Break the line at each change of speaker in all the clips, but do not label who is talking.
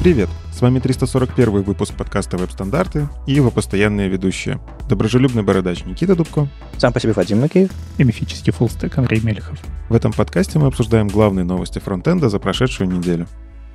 Привет! С вами 341 выпуск подкаста «Веб-стандарты» и его постоянные ведущие. Доброжелюбный бородач Никита Дубко. Сам по себе Вадим Макеев. И мифический фуллстек Андрей Мельхов.
В этом подкасте мы обсуждаем главные новости фронтенда за прошедшую неделю.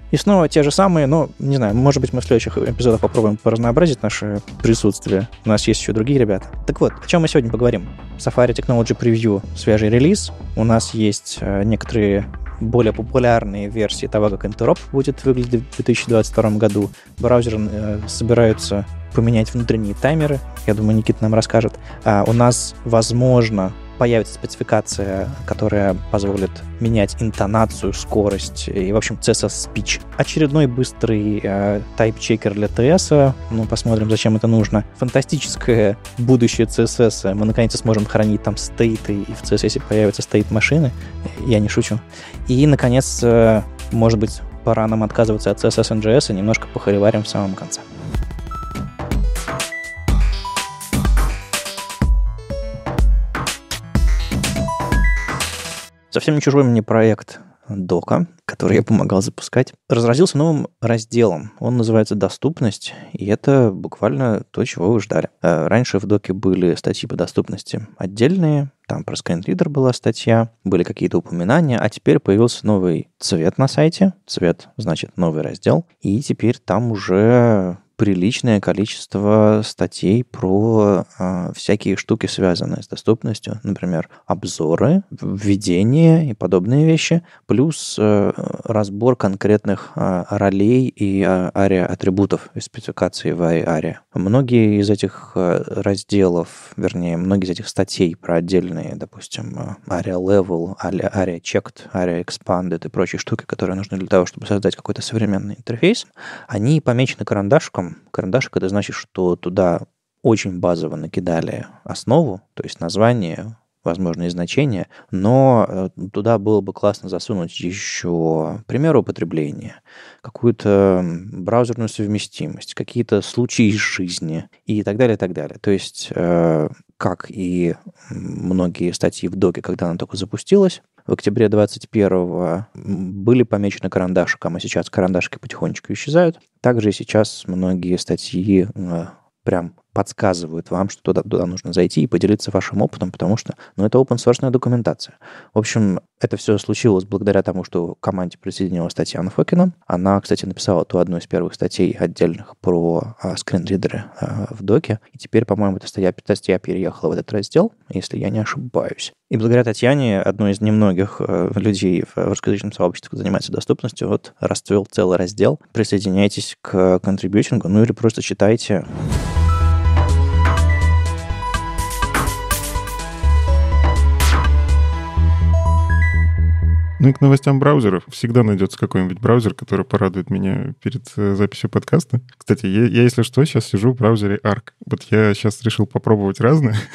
И снова те же самые, но, ну, не знаю, может быть, мы в следующих эпизодах попробуем поразнообразить наше присутствие. У нас есть еще другие ребята. Так вот, о чем мы сегодня поговорим? Safari Technology Preview, свежий релиз. У нас есть э, некоторые более популярные версии того, как интероп будет выглядеть в 2022 году. Браузеры э, собираются поменять внутренние таймеры. Я думаю, Никита нам расскажет. А у нас, возможно, появится спецификация, которая позволит менять интонацию, скорость и, в общем, CSS Speech. Очередной быстрый э, тайп-чекер для TS. Ну, посмотрим, зачем это нужно. Фантастическое будущее CSS. Мы, наконец-то, сможем хранить там стейты, и в CSS появятся стейт-машины. Я не шучу. И, наконец, э, может быть, пора нам отказываться от CSS NGS и немножко похоливарим в самом конце. Совсем не чужой мне проект дока, который я помогал запускать, разразился новым разделом. Он называется «Доступность», и это буквально то, чего вы ждали. Э, раньше в доке были статьи по доступности отдельные, там про скринридер была статья, были какие-то упоминания, а теперь появился новый цвет на сайте. Цвет значит новый раздел. И теперь там уже приличное количество статей про э, всякие штуки, связанные с доступностью, например, обзоры, введение и подобные вещи, плюс э, разбор конкретных э, ролей и э, а, ария-атрибутов из спецификации в ария. Многие из этих э, разделов, вернее, многие из этих статей про отдельные, допустим, ария level, ария checked, ария expanded и прочие штуки, которые нужны для того, чтобы создать какой-то современный интерфейс, они помечены карандашком, размером карандашик, это значит, что туда очень базово накидали основу, то есть название, возможные значения, но э, туда было бы классно засунуть еще примеры употребления, какую-то браузерную совместимость, какие-то случаи из жизни и так далее, и так далее. То есть, э, как и многие статьи в доке, когда она только запустилась, в октябре 21-го были помечены карандашиком, а сейчас карандашики потихонечку исчезают. Также сейчас многие статьи э, прям подсказывают вам, что туда, туда нужно зайти и поделиться вашим опытом, потому что ну, это open source документация. В общем, это все случилось благодаря тому, что к команде присоединилась Татьяна Фокина. Она, кстати, написала ту одну из первых статей отдельных про а, скринридеры а, в доке. И теперь, по-моему, эта статья, эта статья переехала в этот раздел, если я не ошибаюсь. И благодаря Татьяне, одной из немногих э, людей в русскоязычном сообществе, кто занимается доступностью, вот расцвел целый раздел. Присоединяйтесь к контрибьютингу, ну или просто читайте.
Ну и к новостям браузеров. Всегда найдется какой-нибудь браузер, который порадует меня перед э, записью подкаста. Кстати, я, я если что, сейчас сижу в браузере Arc. Вот я сейчас решил попробовать разные.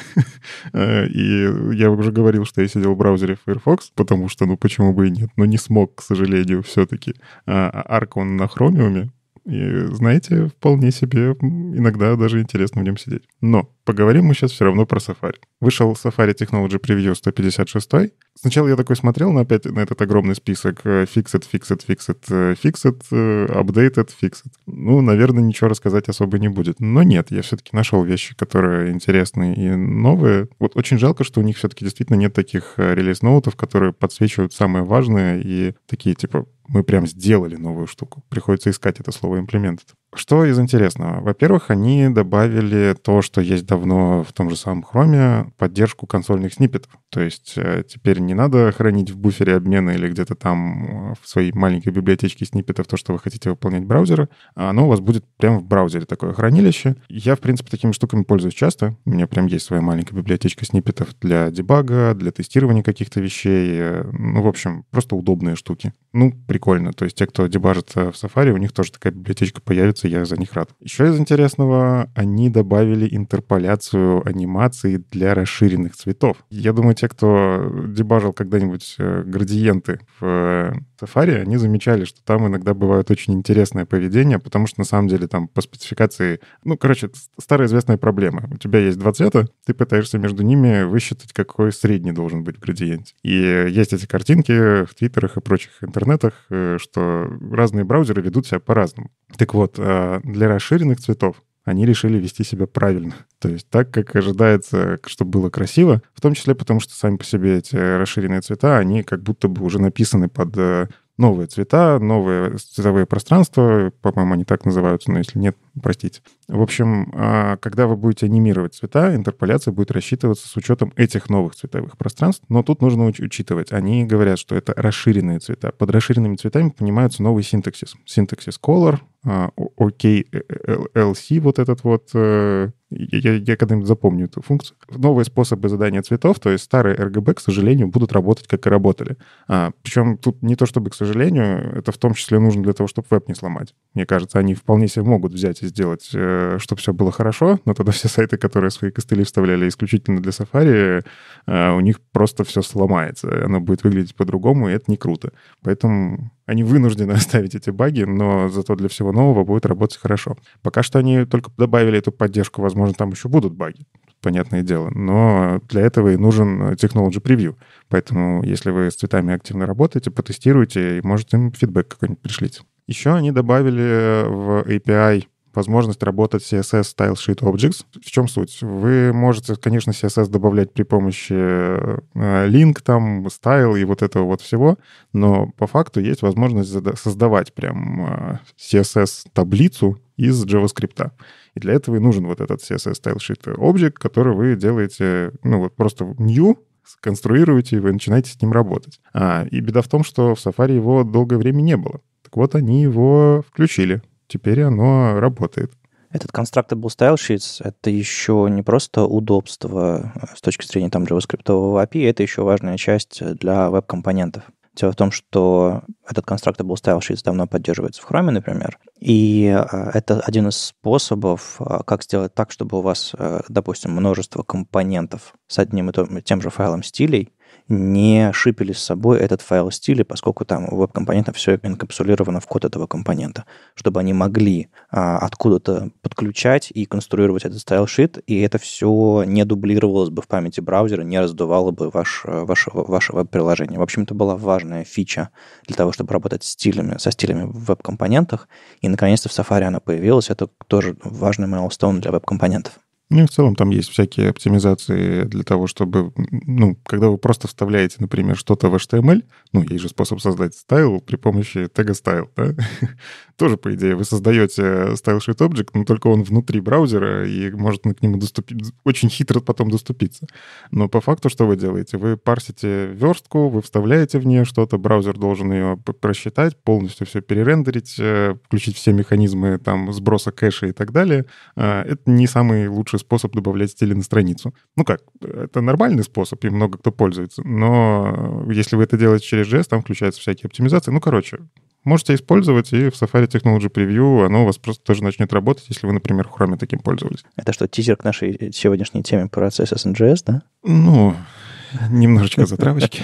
Э, и я уже говорил, что я сидел в браузере Firefox, потому что, ну почему бы и нет, но не смог, к сожалению, все-таки. А, а Arc, он на хромиуме, и, знаете, вполне себе иногда даже интересно в нем сидеть. Но поговорим мы сейчас все равно про Safari. Вышел Safari Technology Preview 156. Сначала я такой смотрел на опять на этот огромный список fixed, fixed, fixed, fixed, updated, fixed. Ну, наверное, ничего рассказать особо не будет. Но нет, я все-таки нашел вещи, которые интересные и новые. Вот очень жалко, что у них все-таки действительно нет таких э, релиз-ноутов, которые подсвечивают самые важные и такие, типа, мы прям сделали новую штуку. Приходится искать это слово имплемент. Что из интересного? Во-первых, они добавили то, что есть давно в том же самом Chrome, поддержку консольных сниппетов. То есть э, теперь не надо хранить в буфере обмена или где-то там э, в своей маленькой библиотечке сниппетов то, что вы хотите выполнять браузера. Оно у вас будет прямо в браузере такое хранилище. Я, в принципе, такими штуками пользуюсь часто. У меня прям есть своя маленькая библиотечка сниппетов для дебага, для тестирования каких-то вещей. Э, ну, в общем, просто удобные штуки. Ну, прикольно. То есть те, кто дебажит в Safari, у них тоже такая библиотечка появится остаются, я за них рад. Еще из интересного, они добавили интерполяцию анимации для расширенных цветов. Я думаю, те, кто дебажил когда-нибудь э, градиенты в э, Safari, они замечали, что там иногда бывает очень интересное поведение, потому что на самом деле там по спецификации, ну, короче, старая известная проблема. У тебя есть два цвета, ты пытаешься между ними высчитать, какой средний должен быть градиент. И есть эти картинки в твиттерах и прочих интернетах, э, что разные браузеры ведут себя по-разному. Так вот, э, для расширенных цветов они решили вести себя правильно. То есть так, как ожидается, чтобы было красиво, в том числе потому, что сами по себе эти расширенные цвета, они как будто бы уже написаны под э, новые цвета, новые цветовые пространства, по-моему, они так называются, но если нет, простите. В общем, а, когда вы будете анимировать цвета, интерполяция будет рассчитываться с учетом этих новых цветовых пространств, но тут нужно учитывать. Они говорят, что это расширенные цвета. Под расширенными цветами понимаются новый синтаксис. Синтаксис color, OKLC, а, э, э, вот этот вот, э, я, я, когда-нибудь запомню эту функцию. Новые способы задания цветов, то есть старые RGB, к сожалению, будут работать, как и работали. А, причем тут не то чтобы, к сожалению, это в том числе нужно для того, чтобы веб не сломать. Мне кажется, они вполне себе могут взять и сделать, э, чтобы все было хорошо, но тогда все сайты, которые свои костыли вставляли исключительно для Safari, э, у них просто все сломается. Оно будет выглядеть по-другому, и это не круто. Поэтому они вынуждены оставить эти баги, но зато для всего нового будет работать хорошо. Пока что они только добавили эту поддержку, возможно, там еще будут баги понятное дело. Но для этого и нужен Technology Preview. Поэтому, если вы с цветами активно работаете, потестируйте и, может, им фидбэк какой-нибудь пришлите. Еще они добавили э, в API возможность работать CSS Style Sheet Objects. В чем суть? Вы можете, конечно, CSS добавлять при помощи э, link, там, style и вот этого вот всего, но по факту есть возможность создавать прям э, CSS-таблицу из JavaScript. И для этого и нужен вот этот CSS Style Sheet Object, который вы делаете, ну вот просто new, конструируете, и вы начинаете с ним работать. А, и беда в том, что в Safari его долгое время не было. Так вот, они его включили. Теперь оно работает.
Этот конструктор был Sheets — это еще не просто удобство а с точки зрения там JavaScript API, это еще важная часть для веб-компонентов. Дело в том, что этот конструктор был Sheets давно поддерживается в Chrome, например, и а, это один из способов, а, как сделать так, чтобы у вас, допустим, множество компонентов с одним и тем же файлом стилей не шипили с собой этот файл стиля, поскольку там у веб-компонента все инкапсулировано в код этого компонента, чтобы они могли а, откуда-то подключать и конструировать этот стайлшит, и это все не дублировалось бы в памяти браузера, не раздувало бы ваш, э, ваше, ваше веб-приложение. В общем, это была важная фича для того, чтобы работать стилями, со стилями в веб-компонентах, и наконец-то в Safari она появилась. Это тоже важный milestone для веб-компонентов. Ну и в целом там
есть всякие оптимизации для того, чтобы, ну, когда вы просто вставляете, например, что-то в HTML, эм ну, есть же способ создать стайл при помощи тега стайл, да? тоже, по идее, вы создаете style-sheet object, но только он внутри браузера, и может к нему доступить, очень хитро потом доступиться. Но по факту что вы делаете? Вы парсите верстку, вы вставляете в нее что-то, браузер должен ее просчитать, полностью все перерендерить, э, включить все механизмы там сброса кэша и так далее. Э, это не самый лучший способ добавлять стили на страницу. Ну как, это нормальный способ, и много кто пользуется, но если вы это делаете через JS, там включаются всякие оптимизации. Ну, короче, можете использовать, и в Safari Technology Preview оно у вас просто тоже начнет работать, если вы, например, Chrome таким пользовались. Это что, тизер к нашей э, сегодняшней
теме про CSS NGS, да? Ну, немножечко затравочки.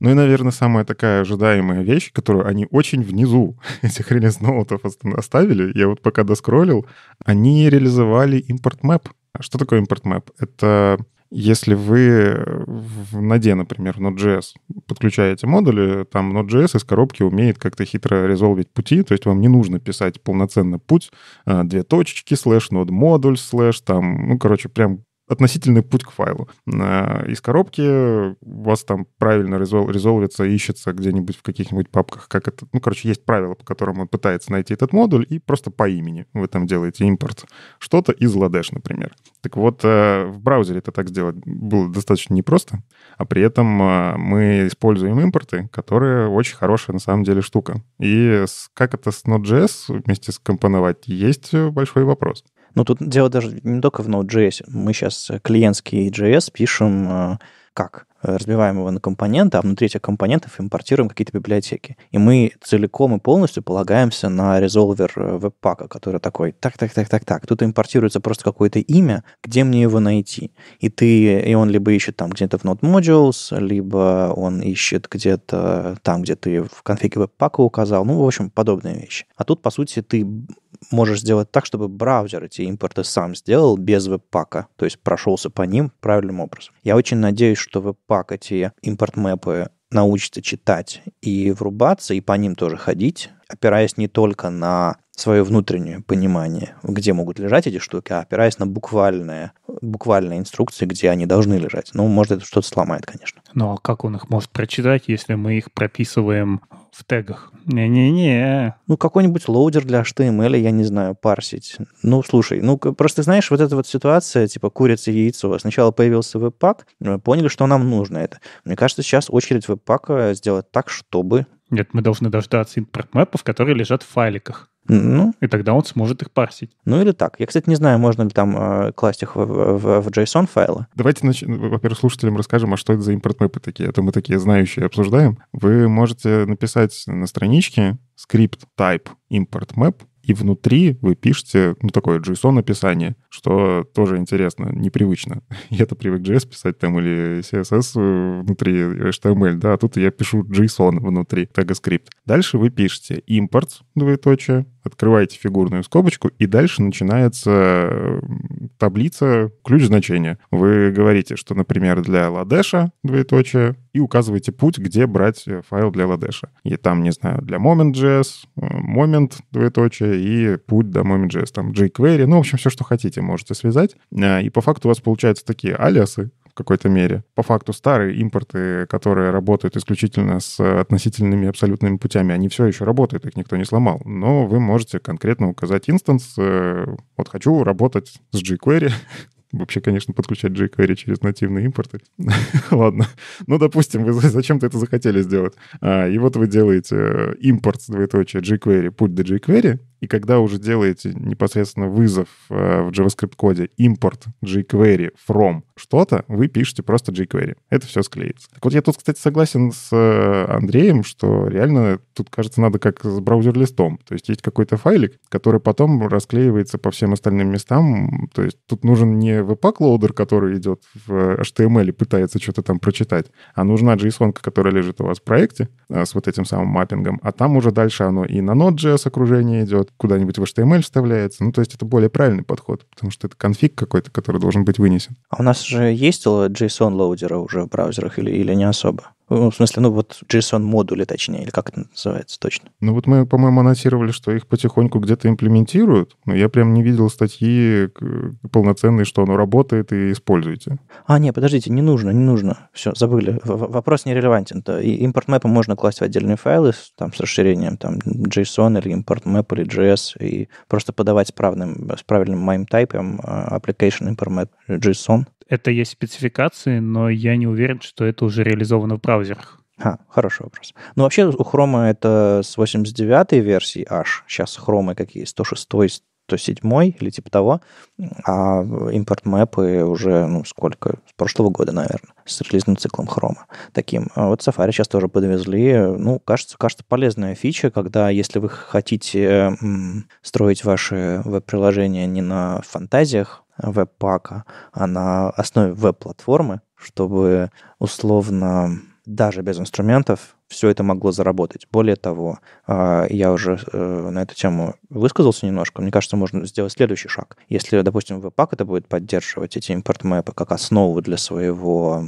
Ну и, наверное, самая такая ожидаемая вещь, которую они очень внизу этих релиз-ноутов оставили, я вот пока доскроллил, они реализовали импорт-мэп. А что такое импорт-мэп? Это если вы э, в Node, например, в Node.js подключаете модули, там Node.js из коробки умеет как-то хитро резолвить пути, то есть вам не нужно писать полноценный путь, а, две точечки, слэш, нод модуль, слэш, там, ну, короче, прям относительный путь к файлу. Э, из коробки у вас там правильно резол резолвится, ищется где-нибудь в каких-нибудь папках, как это... Ну, короче, есть правило, по которому он пытается найти этот модуль, и просто по имени вы там делаете импорт. Что-то из Ладеш, например. Так вот, э, в браузере это так сделать было достаточно непросто, а при этом э, мы используем импорты, которые очень хорошая на самом деле штука. И как это с Node.js
вместе скомпоновать, есть большой вопрос. Ну тут дело даже не только в Node.js. Мы сейчас э, клиентский JS пишем э, как? Разбиваем его на компоненты, а внутри этих компонентов импортируем какие-то библиотеки. И мы целиком и полностью полагаемся на резолвер э, веб-пака, который такой, так-так-так-так-так, тут импортируется просто какое-то имя, где мне его найти? И ты, и он либо ищет там где-то в Node Modules, либо он ищет где-то там, где ты в конфиге веб-пака указал, ну, в общем, подобные вещи. А тут, по сути, ты можешь сделать так, чтобы браузер эти импорты сам сделал без веб-пака, то есть прошелся по ним правильным образом. Я очень надеюсь, что веб-пак эти импорт-мэпы научится читать и врубаться, и по ним тоже ходить, опираясь не только на свое внутреннее понимание, где могут лежать эти штуки, а опираясь на буквальные, буквальные инструкции, где они должны лежать. Ну, может, это что-то сломает, конечно.
Ну, а как он их может прочитать,
если мы их прописываем
в тегах?
Не-не-не. Ну, какой-нибудь лоудер для HTML, я не знаю, парсить. Ну, слушай, ну, просто знаешь, вот эта вот ситуация, типа, курица и яйцо. Сначала появился веб-пак, поняли, что нам нужно это. Мне кажется, сейчас очередь веб-пака сделать так, чтобы...
Нет, мы должны дождаться интернет-мэпов, которые лежат в файликах. Ну, и тогда он сможет их парсить.
Ну или так. Я, кстати, не знаю, можно ли там э, класть их в, в, в JSON файлы. Давайте, нач... во-первых, слушателям расскажем, а что это за импорт-мэпы такие. Это мы такие знающие
обсуждаем. Вы можете написать на страничке скрипт type import map, и внутри вы пишете, ну, такое JSON-описание, что тоже интересно, непривычно. Я-то привык JS писать там или CSS внутри HTML, эм да, а тут я пишу JSON внутри тега скрипт. Дальше вы пишете import, двоеточие, открываете фигурную скобочку, и дальше начинается таблица ключ значения. Вы говорите, что, например, для ладеша двоеточие, и указываете путь, где брать э, файл для ладеша. И там, не знаю, для moment.js, э, moment двоеточие, и путь до moment.js, там jQuery, ну, в общем, все, что хотите, можете связать. Э, и по факту у вас получаются такие алиасы, какой-то мере. По факту старые импорты, которые работают исключительно с э, относительными абсолютными путями, они все еще работают, их никто не сломал. Но вы можете конкретно указать инстанс, э, вот хочу работать с jQuery, Вообще, конечно, подключать jQuery через нативные импорты. Ладно. Ну, допустим, вы зачем-то это захотели сделать. А, и вот вы делаете э, импорт с двоеточие jQuery, путь до jQuery, и когда уже делаете непосредственно вызов э, в JavaScript-коде import jQuery from что-то, вы пишете просто jQuery. Это все склеится. Так вот, я тут, кстати, согласен с э, Андреем, что реально тут, кажется, надо как с браузер-листом. То есть есть какой-то файлик, который потом расклеивается по всем остальным местам. То есть тут нужен не webpack-лоудер, который идет в HTML эм и пытается что-то там прочитать, а нужна JSON, которая лежит у вас в проекте э, с вот этим самым маппингом, а там уже дальше оно и на Node.js окружение идет, куда-нибудь в HTML вставляется. Ну, то есть это более правильный подход, потому что это конфиг какой-то, который должен быть вынесен.
А у нас же есть JSON-лоудеры уже в браузерах или, или не особо? Ну, в смысле, ну вот JSON-модули, точнее, или как это называется точно?
Ну вот мы, по-моему, анонсировали, что их потихоньку где-то имплементируют, но я прям не видел статьи полноценной, что оно работает
и используете. А, нет, подождите, не нужно, не нужно. Все, забыли. В вопрос нерелевантен. Да. И импорт мэпа можно класть в отдельные файлы там, с расширением там, JSON или импорт мэп или JS и просто подавать с правильным, с правильным MIME тайпом а, application import map JSON
это есть спецификации, но я не уверен, что это уже реализовано в браузерах.
А, хороший вопрос. Ну, вообще у Хрома это с 89-й версии аж. Сейчас Хромы какие? 106 107 или типа того, а импорт-мэпы уже, ну, сколько, с прошлого года, наверное, с релизным циклом хрома таким. А вот Safari сейчас тоже подвезли. Ну, кажется, кажется, полезная фича, когда, если вы хотите м, строить ваши веб-приложения не на фантазиях, веб-пака, а на основе веб-платформы, чтобы условно даже без инструментов все это могло заработать. Более того, а, я уже э, на эту тему высказался немножко. Мне кажется, можно сделать следующий шаг. Если, допустим, Webpack это будет поддерживать эти импорт-мэпы как основу для своего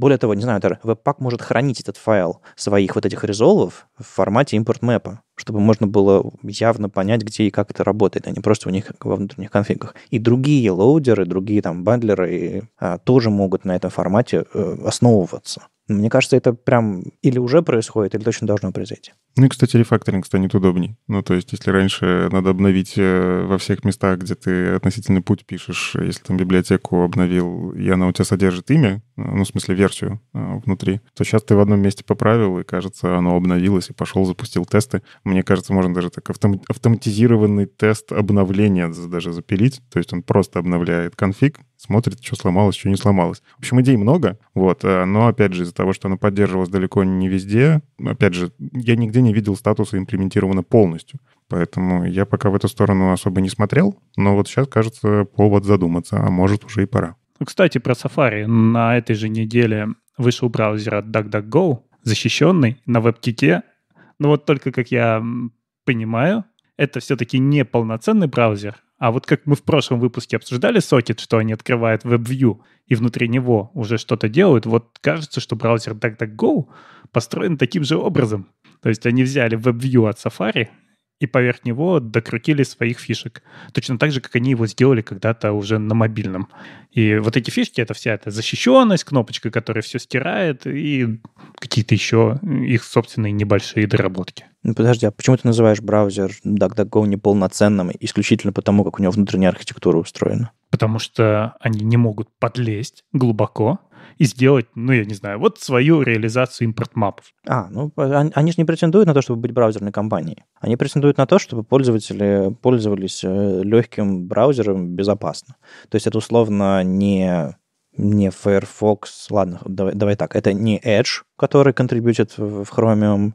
более того, не знаю, Webpack может хранить этот файл своих вот этих резолвов в формате импорт мэпа, чтобы можно было явно понять, где и как это работает, а не просто у них во внутренних конфигах. И другие лоудеры, другие там бандлеры э, тоже могут на этом формате э, основываться. Мне кажется, это прям или уже происходит, или точно должно произойти.
Ну и, кстати, рефакторинг станет удобней. Ну, то есть, если раньше надо обновить э, во всех местах, где ты относительный путь пишешь, если там библиотеку обновил, и она у тебя содержит имя, э, ну, в смысле, версию э, внутри, то сейчас ты в одном месте поправил, и, кажется, оно обновилось, и пошел, запустил тесты. Мне кажется, можно даже так автом... автоматизированный тест обновления даже запилить. То есть он просто обновляет конфиг, смотрит, что сломалось, что не сломалось. В общем, идей много, вот, э, но, опять же, из-за того, что оно поддерживалось далеко не везде, опять же, я нигде не видел статуса имплементировано полностью. Поэтому я пока в эту сторону особо не смотрел, но вот сейчас, кажется, повод задуматься, а может, уже и пора.
Ну, кстати, про Safari. На этой же неделе вышел браузер от DuckDuckGo, защищенный на WebKit. Но ну, вот только, как я понимаю, это все-таки не полноценный браузер, а вот как мы в прошлом выпуске обсуждали сокет, что они открывают WebView и внутри него уже что-то делают, вот кажется, что браузер DuckDuckGo построен таким же образом. То есть они взяли WebView от Safari, и поверх него докрутили своих фишек. Точно так же, как они его сделали когда-то уже на мобильном. И вот эти фишки — это вся эта защищенность, кнопочка, которая все стирает, и какие-то
еще их собственные небольшие доработки. Ну, подожди, а почему ты называешь браузер DuckDuckGo неполноценным исключительно потому, как у него внутренняя архитектура устроена?
Потому что они не
могут подлезть глубоко и сделать, ну, я не знаю, вот свою реализацию импорт-мапов. А, ну, а, они же не претендуют на то, чтобы быть браузерной компанией. Они претендуют на то, чтобы пользователи пользовались э, легким браузером безопасно. То есть это условно не не Firefox, ладно, давай, давай так, это не Edge, который контрибьютит в Chromium,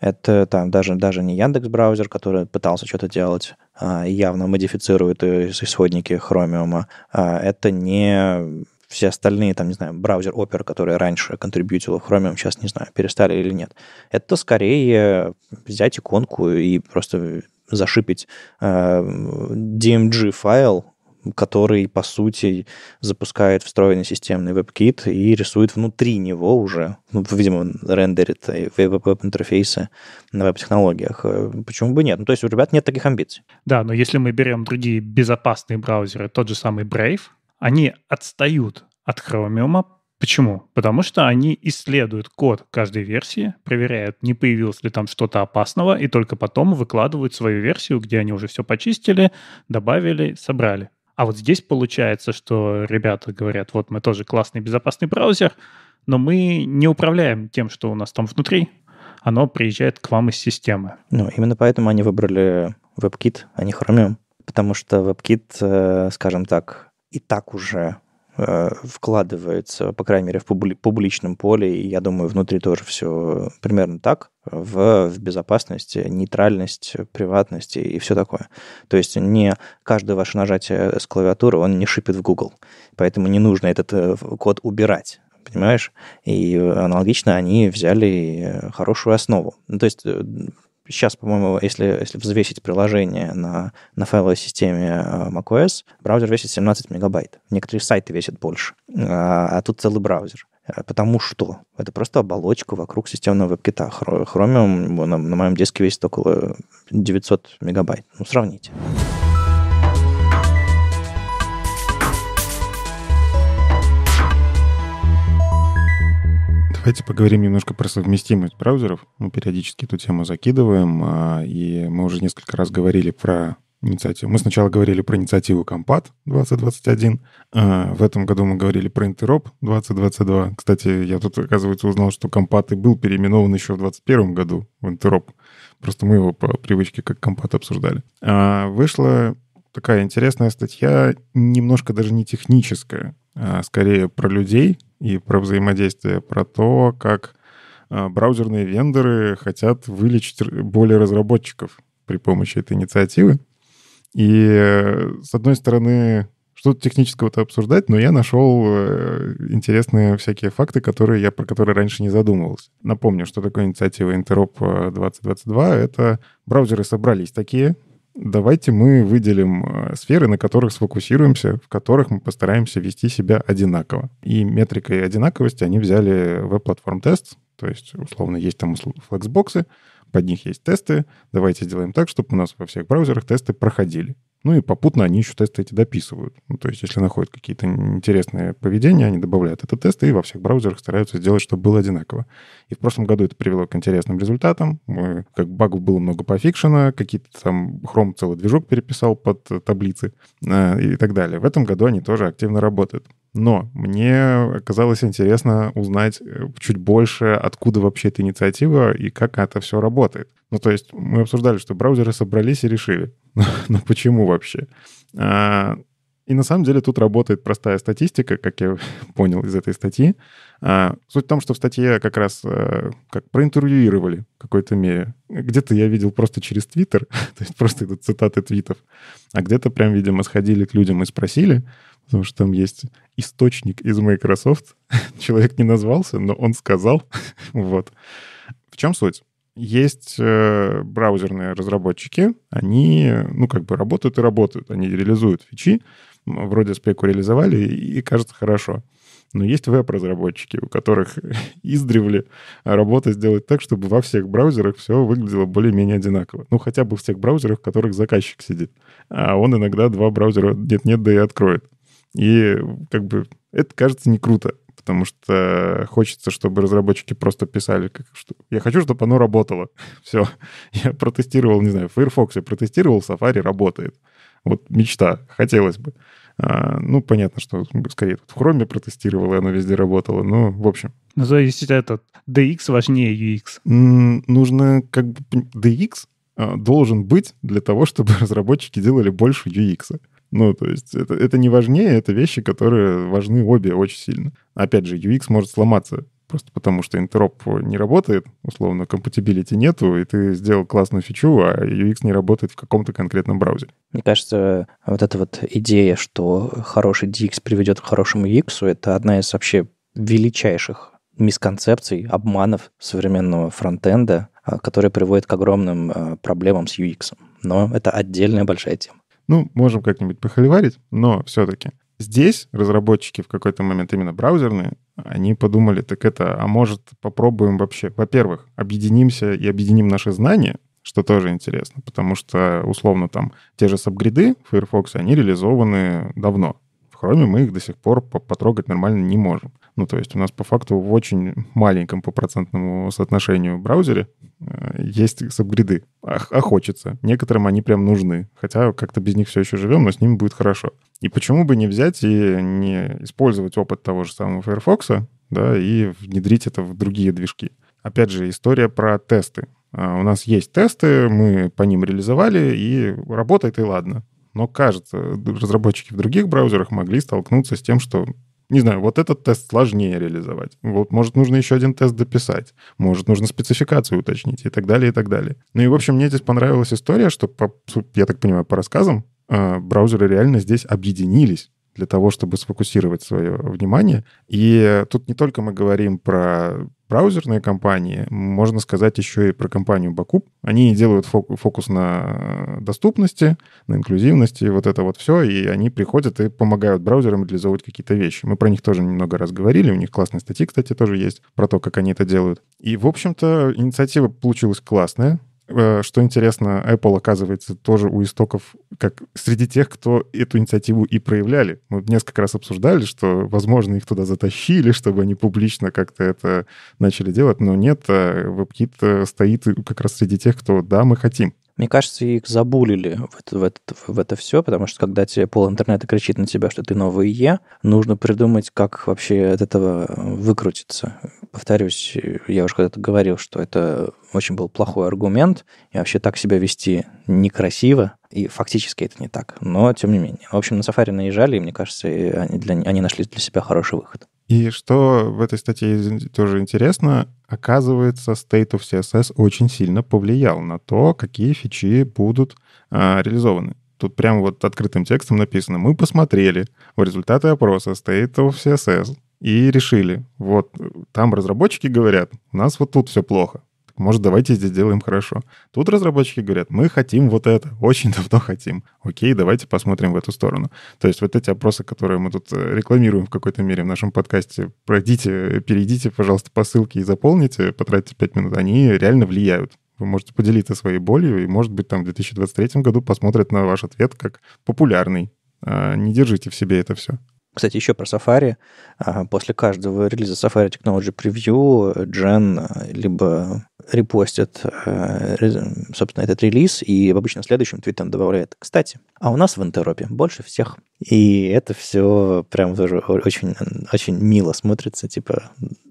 это там даже, даже не Яндекс браузер, который пытался что-то делать, а, явно модифицирует исходники Chromium. А, это не все остальные, там, не знаю, браузер Opera, которые раньше контрибьютил в Chromium, сейчас, не знаю, перестали или нет. Это скорее взять иконку и просто зашипить э, DMG-файл, который, по сути, запускает встроенный системный WebKit и рисует внутри него уже, ну, видимо, рендерит веб-интерфейсы на веб-технологиях. Э, почему бы нет? Ну, то есть у ребят нет таких амбиций.
Да, но если мы берем другие безопасные браузеры, тот же самый Brave, они отстают от Chromium. Почему? Потому что они исследуют код каждой версии, проверяют, не появилось ли там что-то опасного, и только потом выкладывают свою версию, где они уже все почистили, добавили, собрали. А вот здесь получается, что ребята говорят, вот мы тоже классный безопасный браузер, но мы не управляем тем, что у нас там внутри. Оно приезжает к вам из системы.
Ну, именно поэтому они выбрали WebKit, а не Chromium. Потому что WebKit, э, скажем так, и так уже э, вкладывается, по крайней мере, в публи- публичном поле, и я думаю, внутри тоже все примерно так, в, в безопасность, нейтральность, приватность и все такое. То есть не каждое ваше нажатие с клавиатуры, он не шипит в Google, поэтому не нужно этот э, код убирать понимаешь? И аналогично они взяли хорошую основу. Ну, то есть э, сейчас, по-моему, если, если взвесить приложение на, на файловой системе э, macOS, браузер весит 17 мегабайт. Некоторые сайты весят больше, а, а тут целый браузер. Э, потому что это просто оболочка вокруг системного веб-кита. Chromium на, на моем диске весит около 900 мегабайт. Ну, сравните.
Давайте поговорим немножко про совместимость браузеров. Мы периодически эту тему закидываем, а, и мы уже несколько раз говорили про инициативу. Мы сначала говорили про инициативу Компат 2021. А, в этом году мы говорили про Интероп 2022. Кстати, я тут, оказывается, узнал, что Компат и был переименован еще в 2021 году в Интероп. Просто мы его по привычке как Компат обсуждали. А, вышла такая интересная статья, немножко даже не техническая, а скорее про людей, и про взаимодействие, про то, как а, браузерные вендоры хотят вылечить более разработчиков при помощи этой инициативы. И, э, с одной стороны, что-то технического-то обсуждать, но я нашел э, интересные всякие факты, которые я про которые раньше не задумывался. Напомню, что такое инициатива Interop 2022. Э, это браузеры собрались такие, давайте мы выделим э, сферы, на которых сфокусируемся, в которых мы постараемся вести себя одинаково. И метрикой одинаковости они взяли веб-платформ тест, то есть, условно, есть там флексбоксы, под них есть тесты. Давайте сделаем так, чтобы у нас во всех браузерах тесты проходили. Ну и попутно они еще тесты эти дописывают. Ну, то есть если находят какие-то интересные поведения, они добавляют это тесты и во всех браузерах стараются сделать, чтобы было одинаково. И в прошлом году это привело к интересным результатам. Мы, как багов было много пофикшено, какие-то там Chrome целый движок переписал под э, таблицы э, и так далее. В этом году они тоже активно работают. Но мне оказалось интересно узнать э, чуть больше, откуда вообще эта инициатива и как это все работает. Ну, то есть мы обсуждали, что браузеры собрались и решили, Ну почему вообще? А, и на самом деле тут работает простая статистика, как я понял из этой статьи. А, суть в том, что в статье как раз э, как проинтервьюировали в какой-то мере. Где-то я видел просто через Твиттер, то есть просто идут цитаты твитов, а где-то прям, видимо, сходили к людям и спросили, потому что там есть источник из Microsoft. Человек не назвался, но он сказал. вот. В чем суть? Есть э, браузерные разработчики, они, ну, как бы работают и работают, они реализуют фичи, вроде спеку реализовали, и кажется хорошо. Но есть веб-разработчики, у которых издревле работа сделать так, чтобы во всех браузерах все выглядело более-менее одинаково. Ну, хотя бы в тех браузерах, в которых заказчик сидит. А он иногда два браузера нет-нет, да и откроет. И как бы это кажется не круто потому что хочется, чтобы разработчики просто писали, как, что я хочу, чтобы оно работало. Все. Я протестировал, не знаю, в Firefox я протестировал, Safari работает. Вот мечта, хотелось бы. А, ну, понятно, что скорее в Chrome протестировал, и оно везде работало. Ну, в общем.
Ну, то есть этот DX важнее
UX? нужно как бы... DX а, должен быть для того, чтобы разработчики делали больше UX. -а. Ну, то есть это, это не важнее, это вещи, которые важны обе очень сильно. Опять же, UX может сломаться просто потому, что интероп не работает, условно, компатибилити нету, и ты сделал классную фичу, а UX не работает в каком-то конкретном
браузере. Мне кажется, вот эта вот идея, что хороший DX приведет к хорошему UX, это одна из вообще величайших мисконцепций, обманов современного фронтенда, а, которая приводит к огромным а, проблемам с UX. Но это отдельная большая тема. Ну, можем как-нибудь похоливарить, но все-таки. Здесь разработчики
в какой-то момент, именно браузерные, они подумали, так это, а может попробуем вообще, во-первых, объединимся и объединим наши знания, что тоже интересно, потому что, условно, там те же сабгриды в Firefox, они реализованы давно. В Chrome мы их до сих пор потрогать нормально не можем. Ну, то есть у нас по факту в очень маленьком по процентному соотношению браузере э, есть сабгриды. А, хочется. Некоторым они прям нужны. Хотя как-то без них все еще живем, но с ними будет хорошо. И почему бы не взять и не использовать опыт того же самого Firefox, да, и внедрить это в другие движки. Опять же, история про тесты. А, у нас есть тесты, мы по ним реализовали, и работает, и ладно. Но, кажется, разработчики в других браузерах могли столкнуться с тем, что не знаю, вот этот тест сложнее реализовать. Вот, может, нужно еще один тест дописать. Может, нужно спецификацию уточнить и так далее, и так далее. Ну и, в общем, мне здесь понравилась история, что, по, я так понимаю, по рассказам, а, браузеры реально здесь объединились для того, чтобы сфокусировать свое внимание. И тут не только мы говорим про браузерные компании, можно сказать еще и про компанию Бакуб. Они делают фокус на доступности, на инклюзивности, вот это вот все, и они приходят и помогают браузерам реализовывать какие-то вещи. Мы про них тоже немного раз говорили, у них классные статьи, кстати, тоже есть про то, как они это делают. И, в общем-то, инициатива получилась классная, Э, что интересно, Apple, оказывается, тоже у истоков, как среди тех, кто эту инициативу и проявляли. Мы несколько раз обсуждали, что, возможно, их туда затащили, чтобы они публично как-то это начали делать, но нет, э, WebKit э, стоит как раз среди тех, кто, да, мы хотим.
Мне кажется, их забулили в это, в, это, в это все, потому что когда тебе пол интернета кричит на тебя, что ты новый Е, нужно придумать, как вообще от этого э, выкрутиться. Повторюсь, я уже когда-то говорил, что это очень был плохой аргумент, и вообще так себя вести некрасиво, и фактически это не так, но тем не менее. В общем, на Safari наезжали, и мне кажется, они, для, они нашли для себя хороший выход.
И что в этой статье тоже интересно, оказывается, State of CSS очень сильно повлиял на то, какие фичи будут а, реализованы. Тут прямо вот открытым текстом написано, мы посмотрели в результаты опроса State of CSS и решили, вот там разработчики говорят, у нас вот тут все плохо может, давайте здесь сделаем хорошо. Тут разработчики говорят, мы хотим вот это, очень давно хотим. Окей, давайте посмотрим в эту сторону. То есть вот эти опросы, которые мы тут э, рекламируем в какой-то мере в нашем подкасте, пройдите, э, перейдите, пожалуйста, по ссылке и заполните, потратьте 5 минут, они реально влияют вы можете поделиться своей болью, и, может быть, там в 2023 году посмотрят
на ваш ответ как популярный. А, не держите в себе это все. Кстати, еще про Safari. А, после каждого релиза Safari Technology Preview Джен а, либо репостит, а, собственно, этот релиз, и обычно следующим твитом добавляет. Кстати, а у нас в Интеропе больше всех. И это все прям тоже очень, очень мило смотрится. Типа,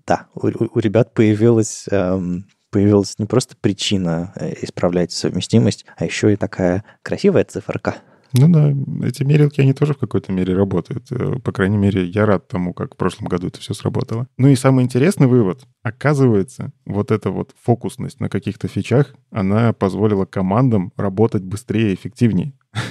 да, у, у ребят появилась эм, появилась не просто причина э, исправлять совместимость, а еще и такая красивая циферка – ну да, эти мерилки, они тоже в какой-то мере работают. Э, по крайней мере, я рад
тому, как в прошлом году это все сработало. Ну и самый интересный вывод. Оказывается, вот эта вот фокусность на каких-то фичах, она позволила командам работать быстрее и эффективнее.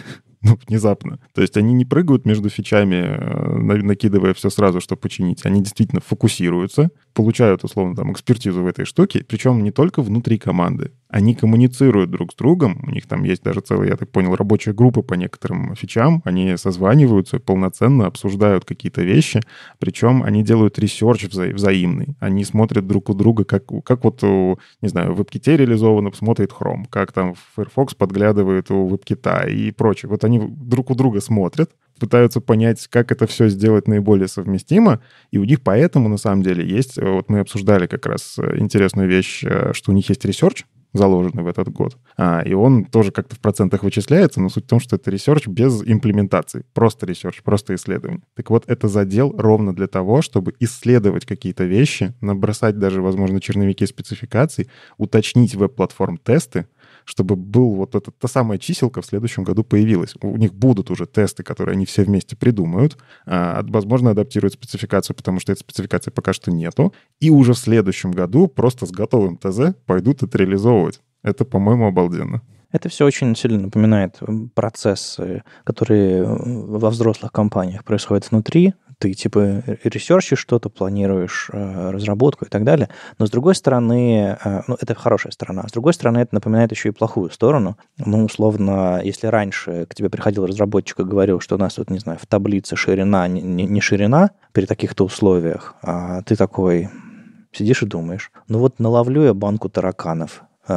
ну, внезапно. То есть они не прыгают между фичами, э, накидывая все сразу, чтобы починить. Они действительно фокусируются, получают, условно, там, экспертизу в этой штуке, причем не только внутри команды. Они коммуницируют друг с другом, у них там есть даже целые, я так понял, рабочие группы по некоторым фичам, они созваниваются полноценно, обсуждают какие-то вещи, причем они делают ресерч вза взаимный, они смотрят друг у друга, как, как вот, у, не знаю, в WebKit реализовано, смотрит Chrome, как там Firefox подглядывает у WebKit и прочее. Вот они они друг у друга смотрят, пытаются понять, как это все сделать наиболее совместимо, и у них поэтому, на самом деле, есть, э, вот мы обсуждали как раз э, интересную вещь, э, что у них есть ресерч, заложенный в этот год. А, и он тоже как-то в процентах вычисляется, но суть в том, что это ресерч без имплементации. Просто ресерч, просто исследование. Так вот, это задел ровно для того, чтобы исследовать какие-то вещи, набросать даже, возможно, черновики спецификаций, уточнить веб-платформ тесты, чтобы был вот эта та самая чиселка в следующем году появилась. У них будут уже тесты, которые они все вместе придумают, а, возможно, адаптируют спецификацию, потому что этой спецификации пока что нету, и уже в следующем году просто с готовым ТЗ
пойдут это реализовывать. Это, по-моему, обалденно. Это все очень сильно напоминает процессы, э, которые э, во взрослых компаниях происходят внутри, ты типа ресерчишь что-то, планируешь э, разработку и так далее. Но с другой стороны, э, ну, это хорошая сторона. С другой стороны, это напоминает еще и плохую сторону. Ну, условно, если раньше к тебе приходил разработчик и говорил, что у нас тут, не знаю, в таблице ширина, не, не ширина при таких-то условиях, а ты такой сидишь и думаешь, ну вот наловлю я банку тараканов, э,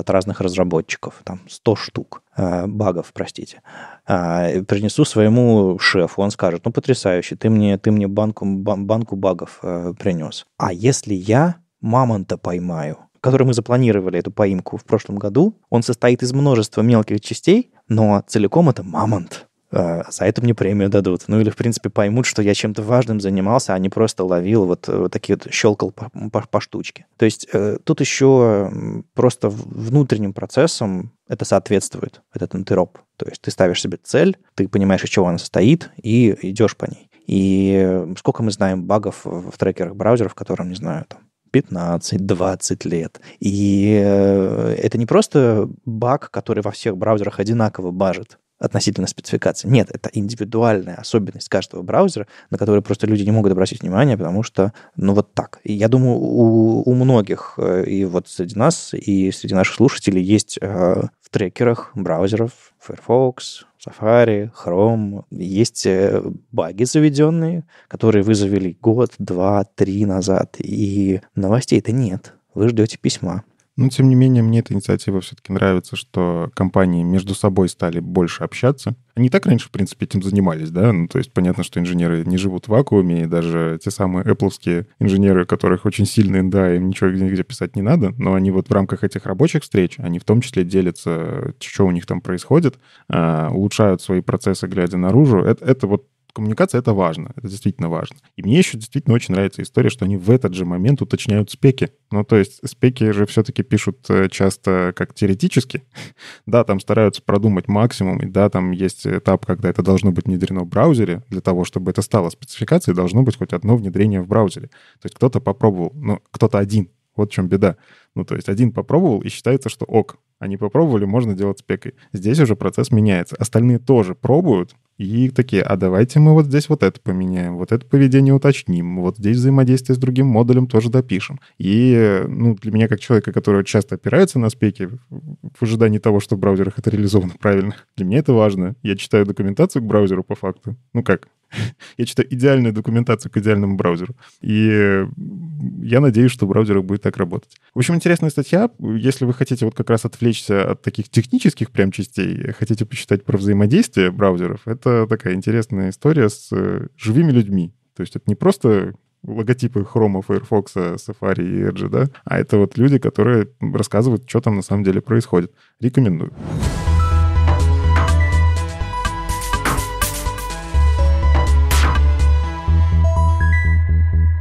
от разных разработчиков, там 100 штук. Э, багов, простите, а, принесу своему шефу, он скажет, ну потрясающе, ты мне, ты мне банку, банку багов э, принес. А если я мамонта поймаю, который мы запланировали эту поимку в прошлом году, он состоит из множества мелких частей, но целиком это мамонт. Э, за это мне премию дадут. Ну или, в принципе, поймут, что я чем-то важным занимался, а не просто ловил вот, э, вот такие вот, щелкал по, по, по штучке. То есть э, тут еще просто внутренним процессом это соответствует, этот интероп. То есть ты ставишь себе цель, ты понимаешь, из чего она состоит, и идешь по ней. И сколько мы знаем багов в трекерах браузеров, которым, не знаю, там, 15-20 лет. И э, это не просто баг, который во всех браузерах одинаково бажит относительно спецификации. Нет, это индивидуальная особенность каждого браузера, на которую просто люди не могут обратить внимание, потому что, ну, вот так. И я думаю, у, у многих э, и вот среди нас, и среди наших слушателей есть э, в трекерах браузеров Firefox, Safari, Chrome. Есть э, баги заведенные, которые вы завели год, два, три назад, и новостей-то нет. Вы ждете письма
но, тем не менее, мне эта инициатива все-таки нравится, что компании между собой стали больше общаться. Они так раньше, в принципе, этим занимались, да? Ну, то есть понятно, что инженеры не живут в вакууме, и даже те самые Apple инженеры, которых очень сильные, да, им ничего нигде писать не надо, но они вот в рамках этих рабочих встреч, они в том числе делятся, что у них там происходит, а, улучшают свои процессы, глядя наружу. Это, это вот коммуникация это важно, это действительно важно. И мне еще действительно очень нравится история, что они в этот же момент уточняют спеки. Ну, то есть спеки же все-таки пишут э, часто как теоретически. да, там стараются продумать максимум, и да, там есть этап, когда это должно быть внедрено в браузере. Для того, чтобы это стало спецификацией, должно быть хоть одно внедрение в браузере. То есть кто-то попробовал, ну, кто-то один вот в чем беда. Ну, то есть один попробовал, и считается, что ок. Они попробовали, можно делать спекой. Здесь уже процесс меняется. Остальные тоже пробуют, и такие, а давайте мы вот здесь вот это поменяем, вот это поведение уточним, вот здесь взаимодействие с другим модулем тоже допишем. И ну, для меня, как человека, который часто опирается на спеки, в ожидании того, что в браузерах это реализовано правильно, для меня это важно. Я читаю документацию к браузеру по факту. Ну как, я читаю идеальную документацию к идеальному браузеру. И я надеюсь, что в браузерах будет так работать. В общем, интересная статья. Если вы хотите вот как раз отвлечься от таких технических прям частей, хотите почитать про взаимодействие браузеров, это такая интересная история с э, живыми людьми. То есть это не просто логотипы Chrome, Firefox, Safari и Edge, да? А это вот люди, которые рассказывают, что там на самом деле происходит. Рекомендую.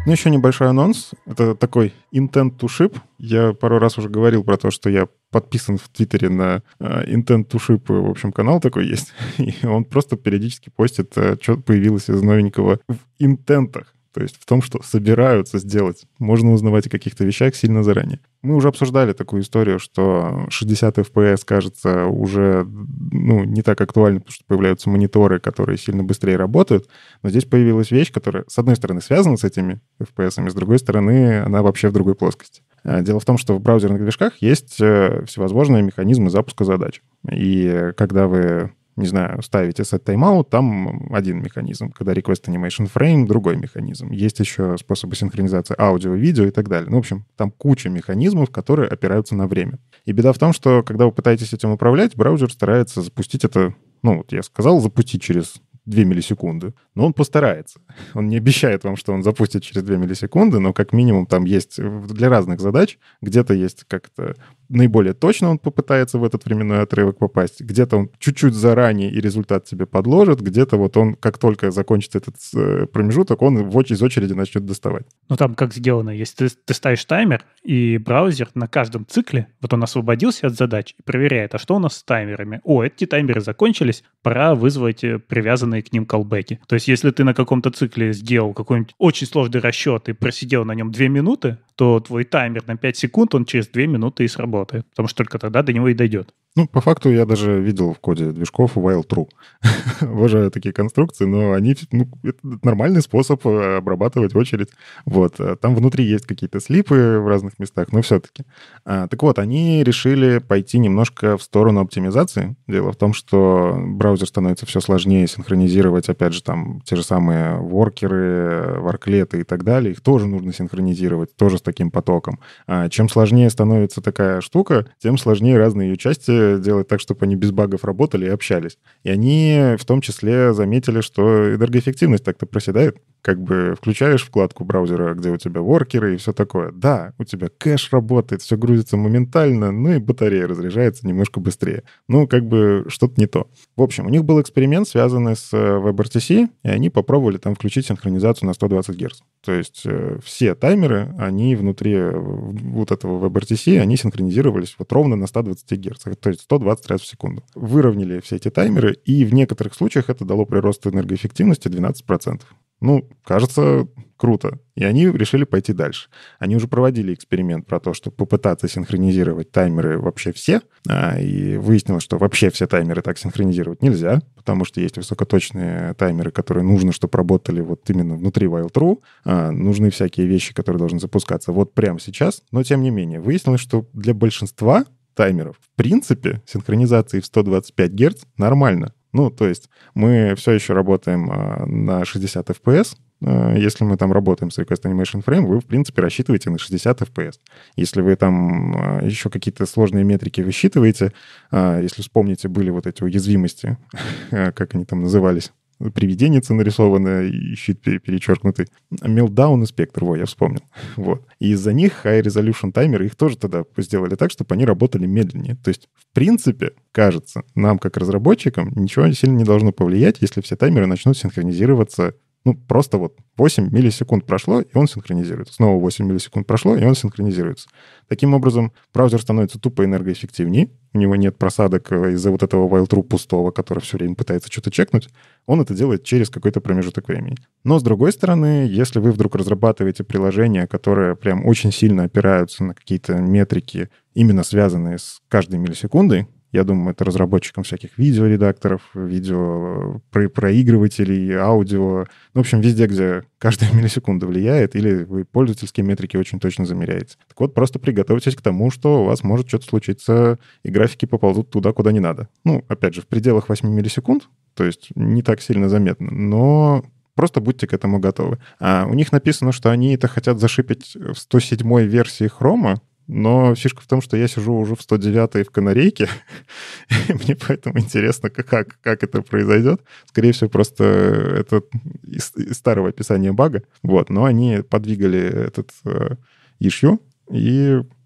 Ну, еще небольшой анонс. Это такой intent to ship. Я пару раз уже говорил про то, что я подписан в Твиттере на э, Intent to Ship, в общем, канал такой есть, и он просто периодически постит, э, что появилось из новенького в интентах. То есть в том, что собираются сделать. Можно узнавать о каких-то вещах сильно заранее. Мы уже обсуждали такую историю, что 60 FPS, кажется, уже ну, не так актуально, потому что появляются мониторы, которые сильно быстрее работают. Но здесь появилась вещь, которая, с одной стороны, связана с этими FPS, с другой стороны, она вообще в другой плоскости. А, дело в том, что в браузерных движках есть э, всевозможные механизмы запуска задач. И когда вы не знаю, ставите set timeout, там один механизм. Когда request animation frame, другой механизм. Есть еще способы синхронизации аудио, видео и так далее. Ну, в общем, там куча механизмов, которые опираются на время. И беда в том, что когда вы пытаетесь этим управлять, браузер старается запустить это, ну, вот я сказал, запустить через 2 миллисекунды. Но он постарается. Он не обещает вам, что он запустит через 2 миллисекунды, но как минимум там есть э, для разных задач. Где-то есть как-то наиболее точно он попытается в этот временной отрывок попасть. Где-то он чуть-чуть заранее и результат тебе подложит, где-то вот он, как только закончит этот э, промежуток, он в из очереди начнет доставать.
Ну там как сделано, если ты, ты ставишь таймер, и браузер на каждом цикле, вот он освободился от задач и проверяет, а что у нас с таймерами? О, эти таймеры закончились, пора вызвать э, привязанные к ним колбеки. То есть если ты на каком-то цикле сделал какой-нибудь очень сложный расчет и просидел на нем две минуты, то твой таймер на 5 секунд, он через 2 минуты и сработает, потому что только тогда до него и дойдет.
Ну, по факту я даже видел в коде движков while true. Обожаю такие конструкции, но они ну, это нормальный способ э, обрабатывать очередь. Вот. Э, там внутри есть какие-то слипы в разных местах, но все-таки. А, так вот, они решили пойти немножко в сторону оптимизации. Дело в том, что браузер становится все сложнее синхронизировать, опять же, там те же самые воркеры, варклеты и так далее. Их тоже нужно синхронизировать, тоже с таким потоком. А чем сложнее становится такая штука, тем сложнее разные ее части делать так, чтобы они без багов работали и общались. И они в том числе заметили, что энергоэффективность так-то проседает как бы включаешь вкладку браузера, где у тебя воркеры и все такое. Да, у тебя кэш работает, все грузится моментально, ну и батарея разряжается немножко быстрее. Ну, как бы что-то не то. В общем, у них был эксперимент, связанный с э, WebRTC, и они попробовали там включить синхронизацию на 120 Гц. То есть э, все таймеры, они внутри э, вот этого WebRTC, они синхронизировались вот ровно на 120 Гц, то есть 120 раз в секунду. Выровняли все эти таймеры, и в некоторых случаях это дало прирост энергоэффективности 12% ну, кажется, круто. И они решили пойти дальше. Они уже проводили эксперимент про то, что попытаться синхронизировать таймеры вообще все. А, и выяснилось, что вообще все таймеры так синхронизировать нельзя, потому что есть высокоточные таймеры, которые нужно, чтобы работали вот именно внутри Wild.ru. А, нужны всякие вещи, которые должны запускаться вот прямо сейчас. Но тем не менее, выяснилось, что для большинства таймеров. В принципе, синхронизации в 125 Гц нормально. Ну, то есть мы все еще работаем а, на 60 FPS, а, если мы там работаем с Request Animation Frame, вы, в принципе, рассчитываете на 60 FPS. Если вы там а, еще какие-то сложные метрики высчитываете, если вспомните, были вот эти уязвимости, как они там назывались, привиденница нарисованная и щит перечеркнутый. Meltdown и Spectre, во, я вспомнил. Вот. И из-за них High Resolution таймеры их тоже тогда сделали так, чтобы они работали медленнее. То есть, в принципе, кажется, нам как разработчикам ничего сильно не должно повлиять, если все таймеры начнут синхронизироваться ну, просто вот 8 миллисекунд прошло, и он синхронизируется. Снова 8 миллисекунд прошло, и он синхронизируется. Таким образом, браузер становится тупо энергоэффективнее, у него нет просадок э, из-за вот этого while пустого, который все время пытается что-то чекнуть, он это делает через какой-то промежуток времени. Но, с другой стороны, если вы вдруг разрабатываете приложения, которые прям очень сильно опираются на какие-то метрики, именно связанные с каждой миллисекундой, я думаю, это разработчикам всяких видеоредакторов, видео проигрывателей, аудио. Ну, в общем, везде, где каждая миллисекунда влияет, или вы пользовательские метрики очень точно замеряете. Так вот, просто приготовьтесь к тому, что у вас может что-то случиться, и графики поползут туда, куда не надо. Ну, опять же, в пределах 8 миллисекунд, то есть не так сильно заметно, но Просто будьте к этому готовы. А у них написано, что они это хотят зашипить в 107-й версии Хрома, но фишка в том, что я сижу уже в 109-й в канарейке, и мне поэтому интересно, как, как это произойдет. Скорее всего, просто это из, из старого описания бага. Вот, но они подвигали этот э, и,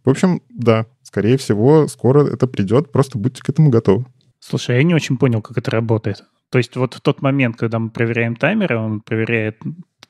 в общем, да, скорее всего, скоро это придет, просто будьте к этому готовы. Слушай, я не очень понял, как это работает.
То есть вот в тот момент, когда мы проверяем таймеры, он проверяет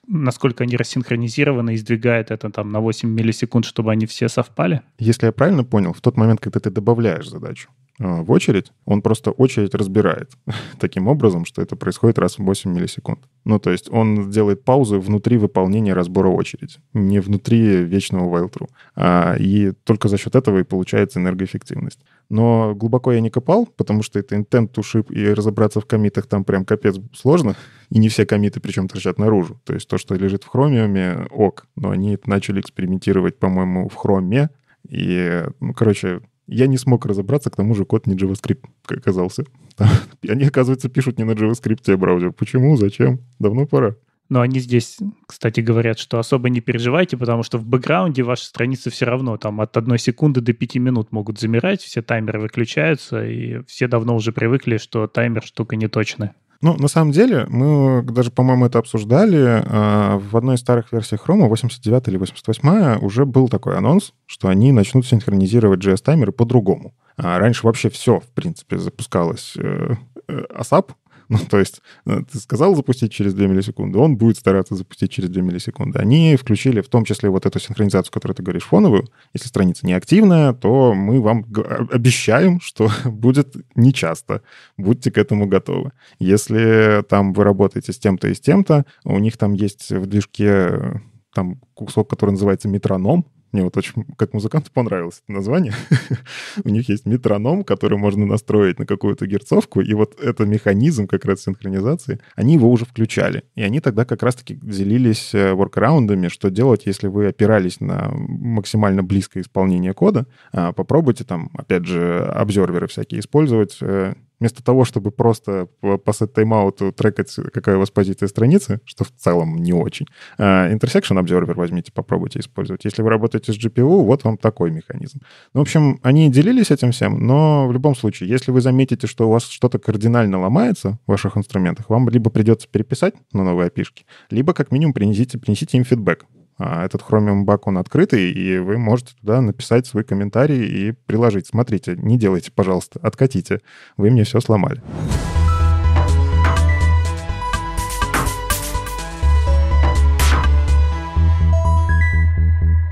насколько они
рассинхронизированы и сдвигает это там на
8 миллисекунд, чтобы они все совпали?
Если я правильно понял, в тот момент, когда ты добавляешь задачу а, в очередь, он просто очередь разбирает таким образом, что это происходит раз в 8 миллисекунд. Ну, то есть он делает паузы внутри выполнения разбора очереди, не внутри вечного вайлтру, А, и только за счет этого и получается энергоэффективность но глубоко я не копал, потому что это intent to ship, и разобраться в комитах там прям капец сложно, и не все комиты причем торчат наружу. То есть то, что лежит в хромиуме, ок, но они начали экспериментировать, по-моему, в хроме, и, ну, короче, я не смог разобраться, к тому же код не JavaScript как оказался. Они, оказывается, пишут не на JavaScript а браузер. Почему? Зачем? Давно пора. Но они здесь, кстати,
говорят, что особо не переживайте, потому что в бэкграунде ваши страницы все равно там от одной секунды до пяти минут могут замирать, все таймеры выключаются, и все давно уже привыкли, что таймер штука неточная.
Ну, на самом деле, мы даже, по-моему, это обсуждали. Э, в одной из старых версий Chrome, 89 или 88, уже был такой анонс, что они начнут синхронизировать JS-таймеры по-другому. А раньше вообще все, в принципе, запускалось э, э, ASAP, ну, то есть э, ты сказал запустить через 2 миллисекунды, он будет стараться запустить через 2 миллисекунды. Они включили в том числе вот эту синхронизацию, которую ты говоришь, фоновую. Если страница не активная, то мы вам э, обещаем, что будет нечасто. Будьте к этому готовы. Если там вы работаете с тем-то и с тем-то, у них там есть в движке э, там кусок, который называется метроном, мне вот очень, как музыканту, понравилось это название. У них есть метроном, который можно настроить на какую-то герцовку, и вот это механизм как раз синхронизации, они его уже включали. И они тогда как раз-таки делились э, воркараундами, что делать, если вы опирались на максимально близкое исполнение кода. А, попробуйте там, опять же, обзорверы всякие использовать, э, вместо того, чтобы просто по сет-тайм-ауту трекать, какая у вас позиция страницы, что в целом не очень, Intersection а, Observer возьмите, попробуйте использовать. Если вы работаете с GPU, вот вам такой механизм. Ну, в общем, они делились этим всем, но в любом случае, если вы заметите, что у вас что-то кардинально ломается в ваших инструментах, вам либо придется переписать на новые опишки, либо как минимум принесите, принесите им фидбэк. А этот Chromium бак, он открытый, и вы можете туда написать свой комментарий и приложить. Смотрите, не делайте, пожалуйста, откатите. Вы мне все сломали.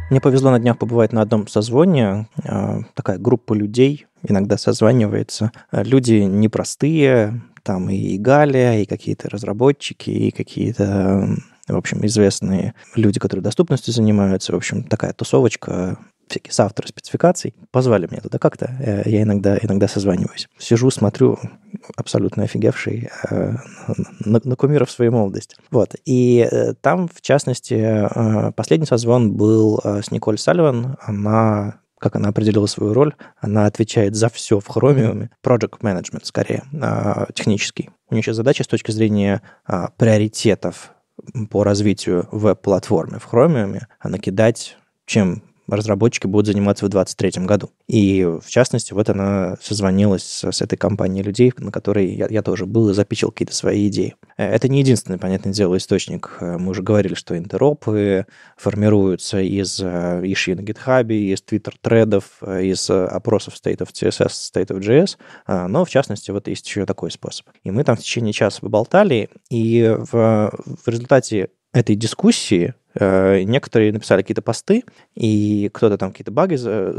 Мне повезло на днях побывать на одном созвоне. А, такая группа людей иногда созванивается. А, люди непростые, там и Галия, и какие-то разработчики, и какие-то в общем, известные люди, которые доступностью занимаются, в общем, такая тусовочка, всякие соавторы спецификаций, позвали меня туда как-то. Э, я иногда, иногда созваниваюсь. Сижу, смотрю, абсолютно офигевший э, на, на кумиров своей молодость. Вот. И э, там, в частности, последний созвон был с Николь Салливан. Она как она определила свою роль, она отвечает за все в хромиуме. Project Management, скорее, технический. У нее сейчас задача с точки зрения приоритетов по развитию веб-платформы в Chromium, а накидать, чем разработчики будут заниматься в 2023 году. И, в частности, вот она созвонилась с, с этой компанией людей, на которой я, я тоже был и запичил какие-то свои идеи. Э, это не единственный, понятное дело, источник. Э, мы уже говорили, что интеропы формируются из э, иши на GitHub, из Twitter-тредов, из опросов state of CSS, state of JS, но, в частности, вот есть еще такой способ. И мы там в течение часа поболтали, и в, в результате этой дискуссии Э, некоторые написали какие-то посты, и кто-то там какие-то баги за,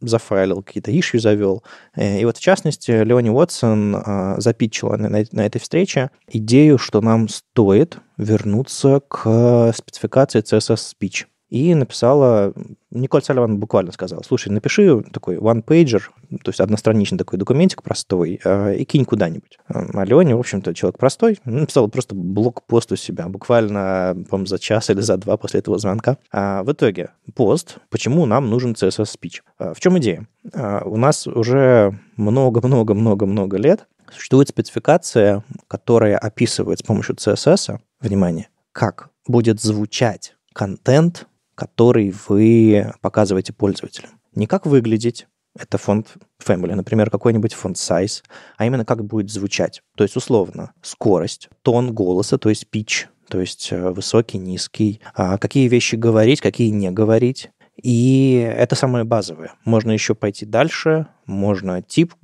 зафайлил, какие-то ищи завел. Э, и вот, в частности, Леони Уотсон э, запитчила на, на этой встрече идею, что нам стоит вернуться к спецификации CSS Speech и написала, Николь Салливан буквально сказала, слушай, напиши такой one-pager, то есть одностраничный такой документик простой, а, и кинь куда-нибудь. А Леони, в общем-то, человек простой, ну, написал просто блокпост у себя, буквально, по за час или за два после этого звонка. А в итоге пост, почему нам нужен CSS-спич. А, в чем идея? А, у нас уже много-много-много-много лет существует спецификация, которая описывает с помощью CSS, внимание, как будет звучать контент который вы показываете пользователю. Не как выглядеть, это фонд Family, например, какой-нибудь фонд Size, а именно как будет звучать. То есть, условно, скорость, тон голоса, то есть пич, то есть э, высокий, низкий, а какие вещи говорить, какие не говорить, и это самое базовое. Можно еще пойти дальше, можно тип,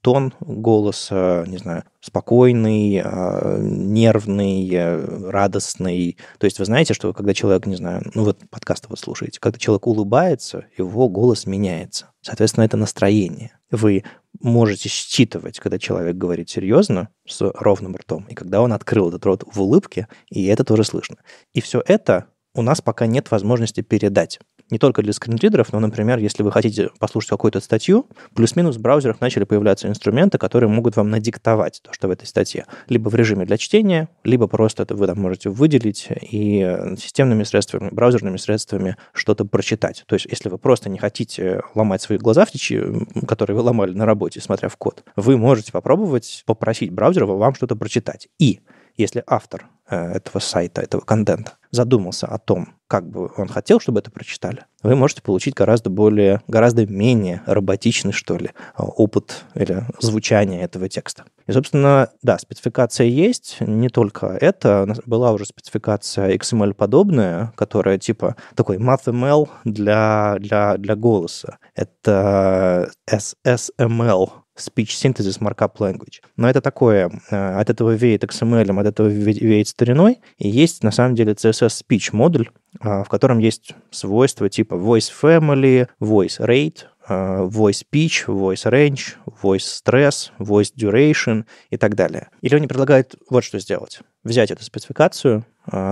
тон голоса, не знаю, спокойный, а, нервный, э, радостный. То есть вы знаете, что когда человек, не знаю, ну вот подкаст вы слушаете, когда человек улыбается, его голос меняется. Соответственно, это настроение. Вы можете считывать, когда человек говорит серьезно, с ровным ртом, и когда он открыл этот рот в улыбке, и это тоже слышно. И все это у нас пока нет возможности передать не только для скринридеров, но, например, если вы хотите послушать какую-то статью, плюс-минус в браузерах начали появляться инструменты, которые могут вам надиктовать то, что в этой статье. Либо в режиме для чтения, либо просто это вы там можете выделить и э, системными средствами, браузерными средствами что-то прочитать. То есть если вы просто не хотите ломать свои глаза, в течи, которые вы ломали на работе, смотря в код, вы можете попробовать попросить браузера вам что-то прочитать. И если автор э, этого сайта, этого контента задумался о том, как бы он хотел, чтобы это прочитали, вы можете получить гораздо более, гораздо менее роботичный, что ли, а, опыт или звучание этого текста. И, собственно, да, спецификация есть, не только это. Была уже спецификация XML-подобная, которая типа такой MathML для, для, для голоса. Это SSML Speech Synthesis Markup Language. Но это такое, э, от этого веет XML, от этого веет стариной. И есть, на самом деле, CSS Speech модуль, э, в котором есть свойства типа voice family, voice rate, э, voice pitch, voice range, voice stress, voice duration и так далее. Или они предлагают вот что сделать. Взять эту спецификацию,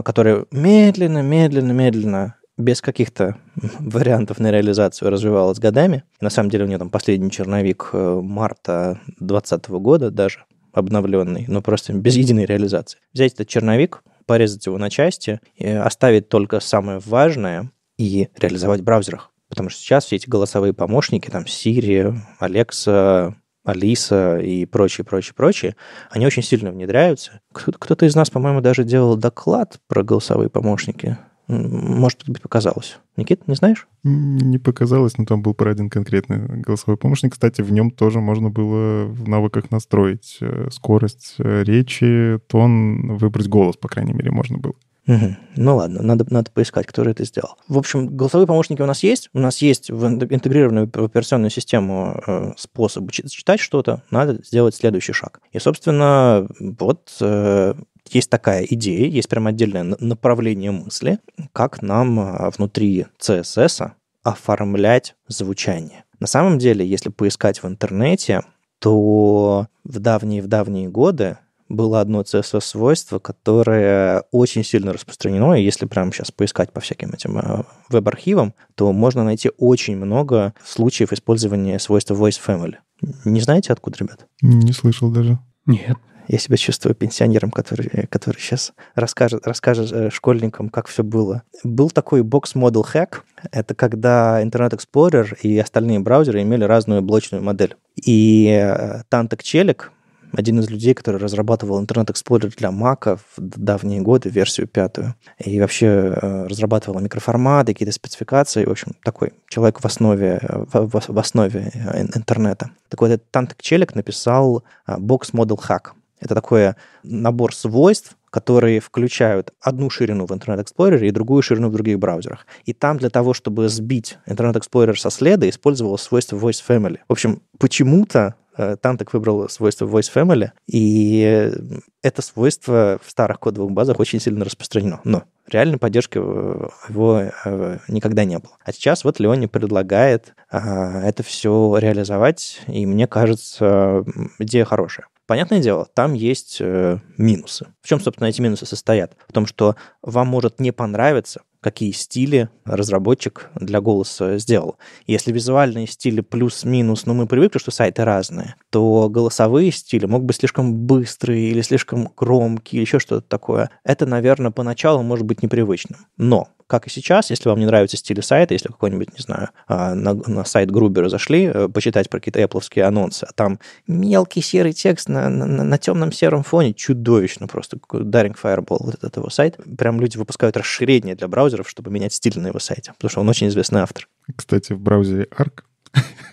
которая медленно, медленно, медленно без каких-то вариантов на реализацию развивалась годами. На самом деле у нее там последний черновик э, марта 2020 года даже обновленный, но просто без единой реализации. Взять этот черновик, порезать его на части, э, оставить только самое важное и реализовать в браузерах. Потому что сейчас все эти голосовые помощники, там Siri, Alexa, Алиса и прочие, прочие, прочие, они очень сильно внедряются. Кто-то из нас, по-моему, даже делал доклад про голосовые помощники.
Может быть, показалось. Никит, не знаешь? Не показалось, но там был про один конкретный голосовой помощник. Кстати, в нем тоже можно было в навыках настроить э, скорость э, речи, тон, выбрать голос, по крайней мере, можно было.
Угу. Ну ладно, надо, надо поискать, кто же это сделал. В общем, голосовые помощники у нас есть. У нас есть в интегрированную в операционную систему э, способ читать что-то. Надо сделать следующий шаг. И, собственно, вот э, есть такая идея, есть прям отдельное направление мысли, как нам а, внутри CSS оформлять звучание. На самом деле, если поискать в интернете, то в давние-в давние годы было одно CSS-свойство, которое очень сильно распространено, и если прямо сейчас поискать по всяким этим а, веб-архивам, то можно найти очень много случаев использования свойства voice family. Не знаете откуда, ребят?
Не слышал даже. Нет.
Я себя чувствую пенсионером, который, э, который сейчас расскажет, расскажет э, школьникам, как все было. Был такой Box Model Hack. Это когда Internet Explorer и остальные браузеры имели разную блочную модель. И э, Тантек Челик, один из людей, который разрабатывал Internet Explorer для Mac в давние годы, версию пятую. И вообще разрабатывал микроформаты, какие-то спецификации. В общем, такой человек в основе, в, в основе интернета. Так вот, этот Тантек Челик написал Box Model Hack. Это такой набор свойств, которые включают одну ширину в Internet Explorer и другую ширину в других браузерах. И там для того, чтобы сбить Internet Explorer со следа, использовалось свойство Voice Family. В общем, почему-то э, Тантек выбрал свойство Voice Family, и э, это свойство в старых кодовых базах очень сильно распространено. Но реальной поддержки его э, никогда не было. А сейчас вот Леони предлагает это все реализовать, и мне кажется, идея хорошая. Понятное дело, там есть э, минусы. В чем, собственно, эти минусы состоят? В том, что вам может не понравиться какие стили разработчик для голоса сделал. Если визуальные стили плюс-минус, но ну, мы привыкли, что сайты разные, то голосовые стили могут быть слишком быстрые или слишком громкие, или еще что-то такое. Это, наверное, поначалу может быть непривычным. Но как и сейчас, если вам не нравятся стили сайта, если какой-нибудь, не знаю, а, на, на сайт Грубера зашли, э, почитать про какие-то Apple анонсы, а там мелкий серый текст на, на, на темном сером фоне, чудовищно просто. Daring Fireball, вот этот его сайт. Прям люди выпускают расширение для браузера, браузеров, чтобы менять стиль на его сайте, потому что он очень известный автор.
Кстати, в браузере Arc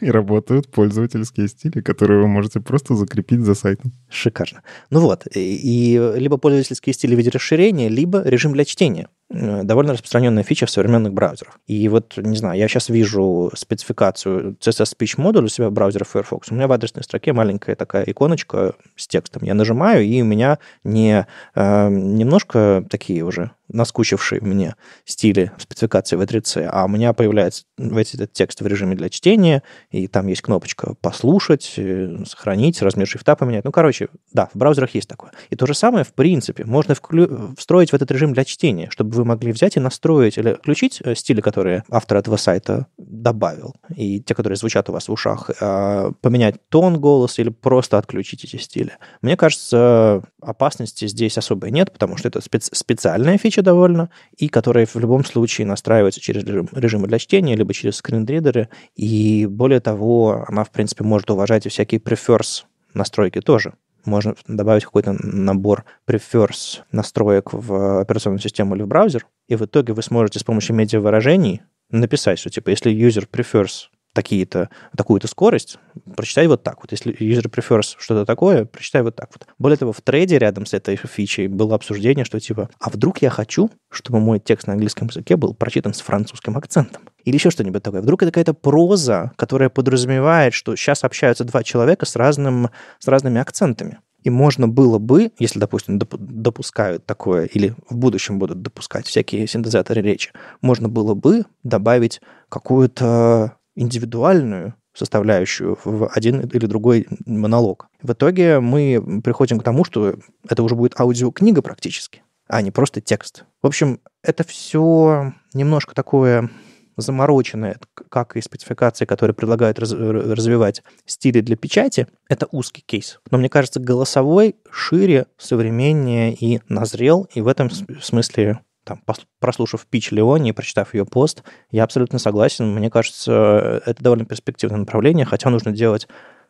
и работают пользовательские стили, которые вы можете просто закрепить за сайтом. Шикарно.
Ну вот, и, и либо пользовательские стили в виде расширения, либо режим для чтения. Э, довольно распространенная фича в современных браузерах. И вот, не знаю, я сейчас вижу спецификацию CSS Speech Module у себя в браузере Firefox. У меня в адресной строке маленькая такая иконочка с текстом. Я нажимаю, и у меня не э, немножко такие уже наскучившие мне стили спецификации V3C, а у меня появляется весь этот текст в режиме для чтения, и там есть кнопочка «Послушать», э, «Сохранить», «Размер шрифта поменять». Ну, короче, да, в браузерах есть такое. И то же самое, в принципе, можно вклю- встроить в этот режим для чтения, чтобы вы могли взять и настроить или включить э, стили, которые автор этого сайта добавил, и те, которые звучат у вас в ушах, а, поменять тон голоса или просто отключить эти стили. Мне кажется, опасности здесь особой нет, потому что это специ- специальная фича довольно, и которая в любом случае настраивается через режим, режимы для чтения, либо через скринридеры, и более того, она, в принципе, может уважать и всякие prefers настройки тоже можно добавить какой-то набор prefers настроек в операционную систему или в браузер, и в итоге вы сможете с помощью медиа выражений написать, что типа если user prefers такие-то, такую-то скорость, прочитай вот так вот. Если user prefers что-то такое, прочитай вот так вот. Более того, в трейде рядом с этой фичей было обсуждение, что типа, а вдруг я хочу, чтобы мой текст на английском языке был прочитан с французским акцентом? Или еще что-нибудь такое. Вдруг это какая-то проза, которая подразумевает, что сейчас общаются два человека с, разным, с разными акцентами. И можно было бы, если, допустим, допускают такое, или в будущем будут допускать всякие синтезаторы речи, можно было бы добавить какую-то индивидуальную составляющую в один или другой монолог. В итоге мы приходим к тому, что это уже будет аудиокнига практически, а не просто текст. В общем, это все немножко такое замороченное, как и спецификации, которые предлагают раз, развивать стили для печати, это узкий кейс. Но мне кажется, голосовой шире, современнее и назрел, и в этом смысле там, прослушав пич Леони и прочитав ее пост, я абсолютно согласен. Мне кажется, это довольно перспективное направление, хотя нужно делать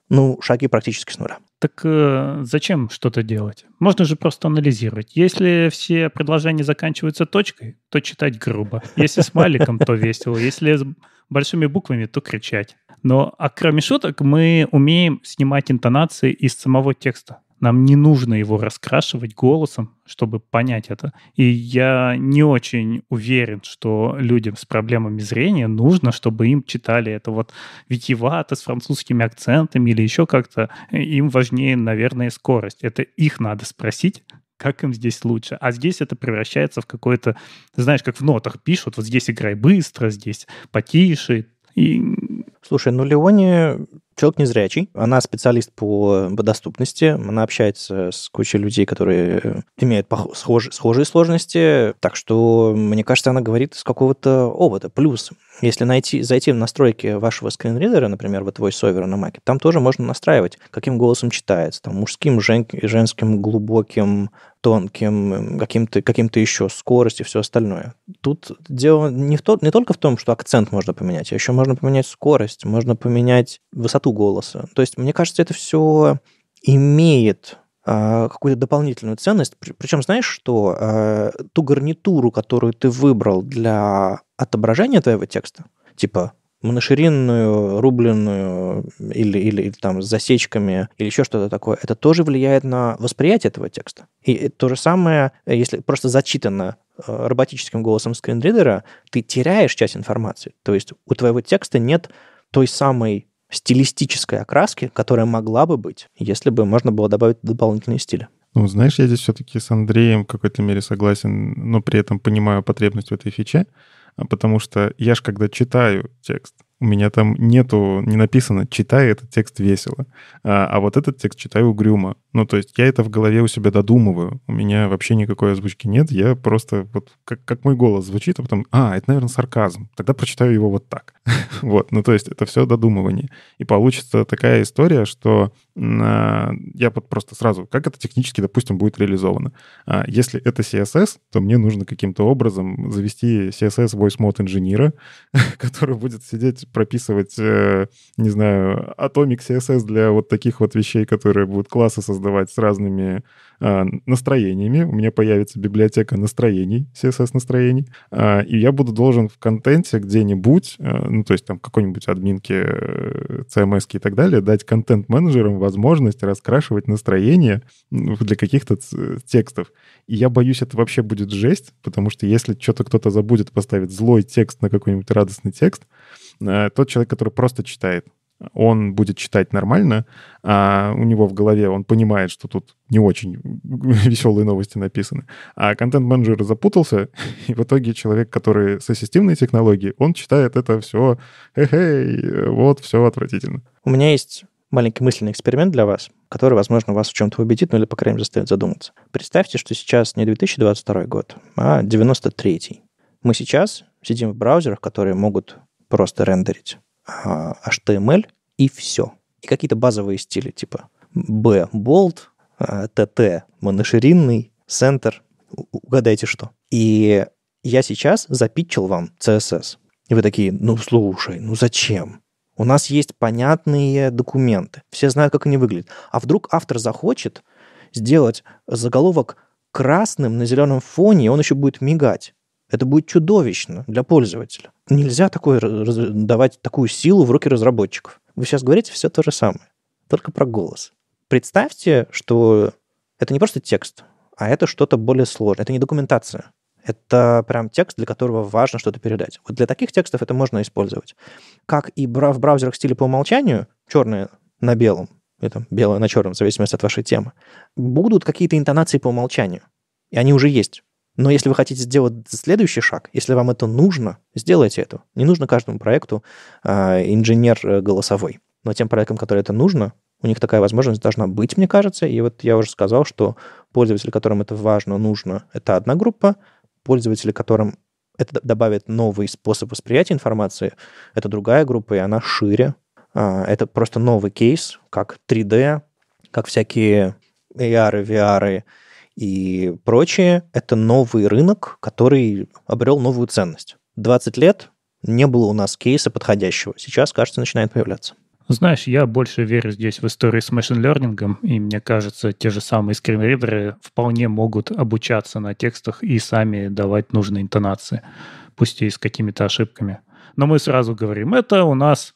ну, шаги практически с нуля.
Так э, зачем что-то делать? Можно же просто анализировать. Если все предложения заканчиваются точкой, то читать грубо. Если с маликом, то весело. Если с большими буквами, то кричать. Но, а кроме шуток, мы умеем снимать интонации из самого текста. Нам не нужно его раскрашивать голосом, чтобы понять это. И я не очень уверен, что людям с проблемами зрения нужно, чтобы им читали это вот Витивато с французскими акцентами или еще как-то. Им важнее, наверное, скорость. Это их надо спросить, как им здесь лучше. А здесь это превращается в какое-то, знаешь, как в нотах
пишут, вот здесь играй быстро, здесь потише. И... Слушай, ну Леоне Человек незрячий, она специалист по, доступности, она общается с кучей людей, которые э, имеют пох- схожие сложности, так что, мне кажется, она говорит с какого-то опыта. Плюс, если найти, зайти в настройки вашего скринридера, например, вот VoiceOver на Маке, там тоже можно настраивать, каким голосом читается, там мужским, жен, женским, глубоким, тонким, каким-то каким -то еще, скорость и все остальное. Тут дело не, в то, не только в том, что акцент можно поменять, а еще можно поменять скорость, можно поменять высоту красоту голоса. То есть, мне кажется, это все имеет а, какую-то дополнительную ценность. Причем знаешь, что а, ту гарнитуру, которую ты выбрал для отображения твоего текста, типа моноширинную, рубленную или, или, или там с засечками или еще что-то такое, это тоже влияет на восприятие этого текста. И то же самое, если просто зачитано э, роботическим голосом скринридера, ты теряешь часть информации. То есть у твоего текста нет той самой стилистической окраски, которая могла бы быть, если бы можно было добавить дополнительные стили.
Ну, знаешь, я здесь все-таки с Андреем в какой-то мере согласен, но при этом понимаю потребность в этой фиче, а потому что я же, когда читаю текст, у меня там нету, не написано, читай этот текст весело, а, а вот этот текст читаю угрюмо. Ну, то есть я это в голове у себя додумываю, у меня вообще никакой озвучки нет, я просто вот как, как мой голос звучит, а потом, а, это, наверное, сарказм, тогда прочитаю его вот так. вот, ну, то есть это все додумывание. И получится такая история, что я вот просто сразу, как это технически, допустим, будет реализовано. А, если это CSS, то мне нужно каким-то образом завести CSS voice mode инженера, который будет сидеть, прописывать, э, не знаю, Atomic CSS для вот таких вот вещей, которые будут классы создавать с разными а, настроениями. У меня появится библиотека настроений, CSS настроений, а, и я буду должен в контенте где-нибудь, э, ну, то есть там какой-нибудь админке э, CMS и так далее, дать контент-менеджерам возможность раскрашивать настроение для каких-то текстов. И я боюсь, это вообще будет жесть, потому что если что-то кто-то забудет поставить злой текст на какой-нибудь радостный текст, э, тот человек, который просто читает, он будет читать нормально, а у него в голове он понимает, что тут не очень веселые новости написаны. А контент-менеджер запутался, и в итоге человек, который с ассистивной технологией, он читает это все, эй, вот, все отвратительно.
У меня есть маленький мысленный эксперимент для вас, который, возможно, вас в чем-то убедит, ну или, по крайней мере, заставит задуматься. Представьте, что сейчас не 2022 год, а 93-й. Мы сейчас сидим в браузерах, которые могут просто рендерить HTML а, эм и все. И какие-то базовые стили, типа B – bold, TT – моноширинный, center. угадайте что. И я сейчас запитчил вам CSS. И вы такие, ну слушай, ну зачем? У нас есть понятные документы, все знают, как они выглядят. А вдруг автор захочет сделать заголовок красным на зеленом фоне, и он еще будет мигать. Это будет чудовищно для пользователя. Нельзя такое, давать такую силу в руки разработчиков. Вы сейчас говорите все то же самое, только про голос. Представьте, что это не просто текст, а это что-то более сложное. Это не документация. Это прям текст, для которого важно что-то передать. Вот для таких текстов это можно использовать. Как и в браузерах стиле по умолчанию, черное на белом, или там белое на черном, в зависимости от вашей темы, будут какие-то интонации по умолчанию. И они уже есть. Но если вы хотите сделать следующий шаг, если вам это нужно, сделайте это. Не нужно каждому проекту а, э, инженер голосовой. Но тем проектам, которые это нужно, у них такая возможность должна быть, мне кажется. И вот я уже сказал, что пользователь, которым это важно, нужно, это одна группа, пользователи, которым это добавит новый способ восприятия информации, это другая группа, и она шире. А, это просто новый кейс, как 3D, как всякие AR, VR и прочее. Это новый рынок, который обрел новую ценность. 20 лет не было у нас кейса подходящего. Сейчас, кажется, начинает появляться.
Знаешь, я больше верю здесь в истории с машин лернингом, и мне кажется, те же самые скринридеры вполне могут обучаться на текстах и сами давать нужные интонации,
пусть и с какими-то ошибками.
Но мы сразу говорим, это у нас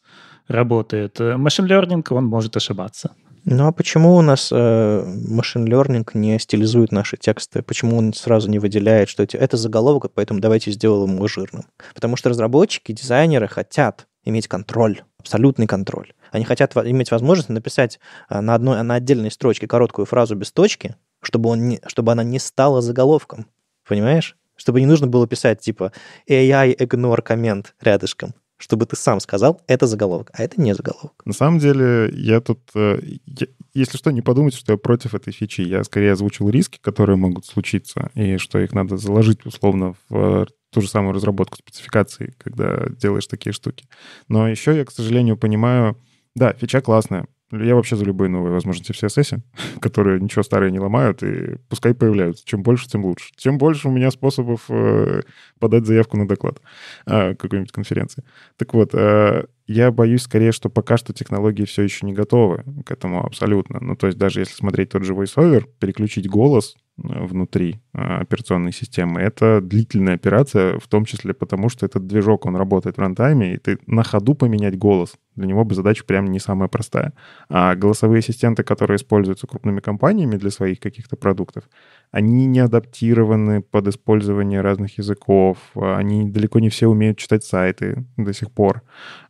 работает. Машин лернинг, он может ошибаться.
Ну а почему у нас машин э, learning не стилизует наши тексты? Почему он сразу не выделяет, что это заголовок, поэтому давайте сделаем его жирным? Потому что разработчики, дизайнеры хотят иметь контроль, абсолютный контроль. Они хотят иметь возможность написать э, на, одной, на отдельной строчке короткую фразу без точки, чтобы, он не, чтобы она не стала заголовком. Понимаешь? Чтобы не нужно было писать типа AI ignore comment рядышком чтобы ты сам сказал, это заголовок, а это не заголовок.
На самом деле, я тут, э, я, если что, не подумайте, что я против этой фичи. Я скорее озвучил риски, которые могут случиться, и что их надо заложить условно в ту же самую разработку спецификации, когда делаешь такие штуки. Но еще я, к сожалению, понимаю, да, фича классная. Я вообще за любые новые возможности в CSS, которые ничего старое не ломают, и пускай появляются. Чем больше, тем лучше. Тем больше у меня способов э, подать заявку на доклад э, какой-нибудь конференции. Так вот, э, я боюсь скорее, что пока что технологии все еще не готовы к этому абсолютно. Ну, то есть даже если смотреть тот же VoiceOver, переключить голос — внутри а, операционной системы. Это длительная операция, в том числе потому, что этот движок, он работает в рантайме, и ты на ходу поменять голос. Для него бы задача прям не самая простая. А голосовые ассистенты, которые используются крупными компаниями для своих каких-то продуктов, они не адаптированы под использование разных языков, а, они далеко не все умеют читать сайты до сих пор.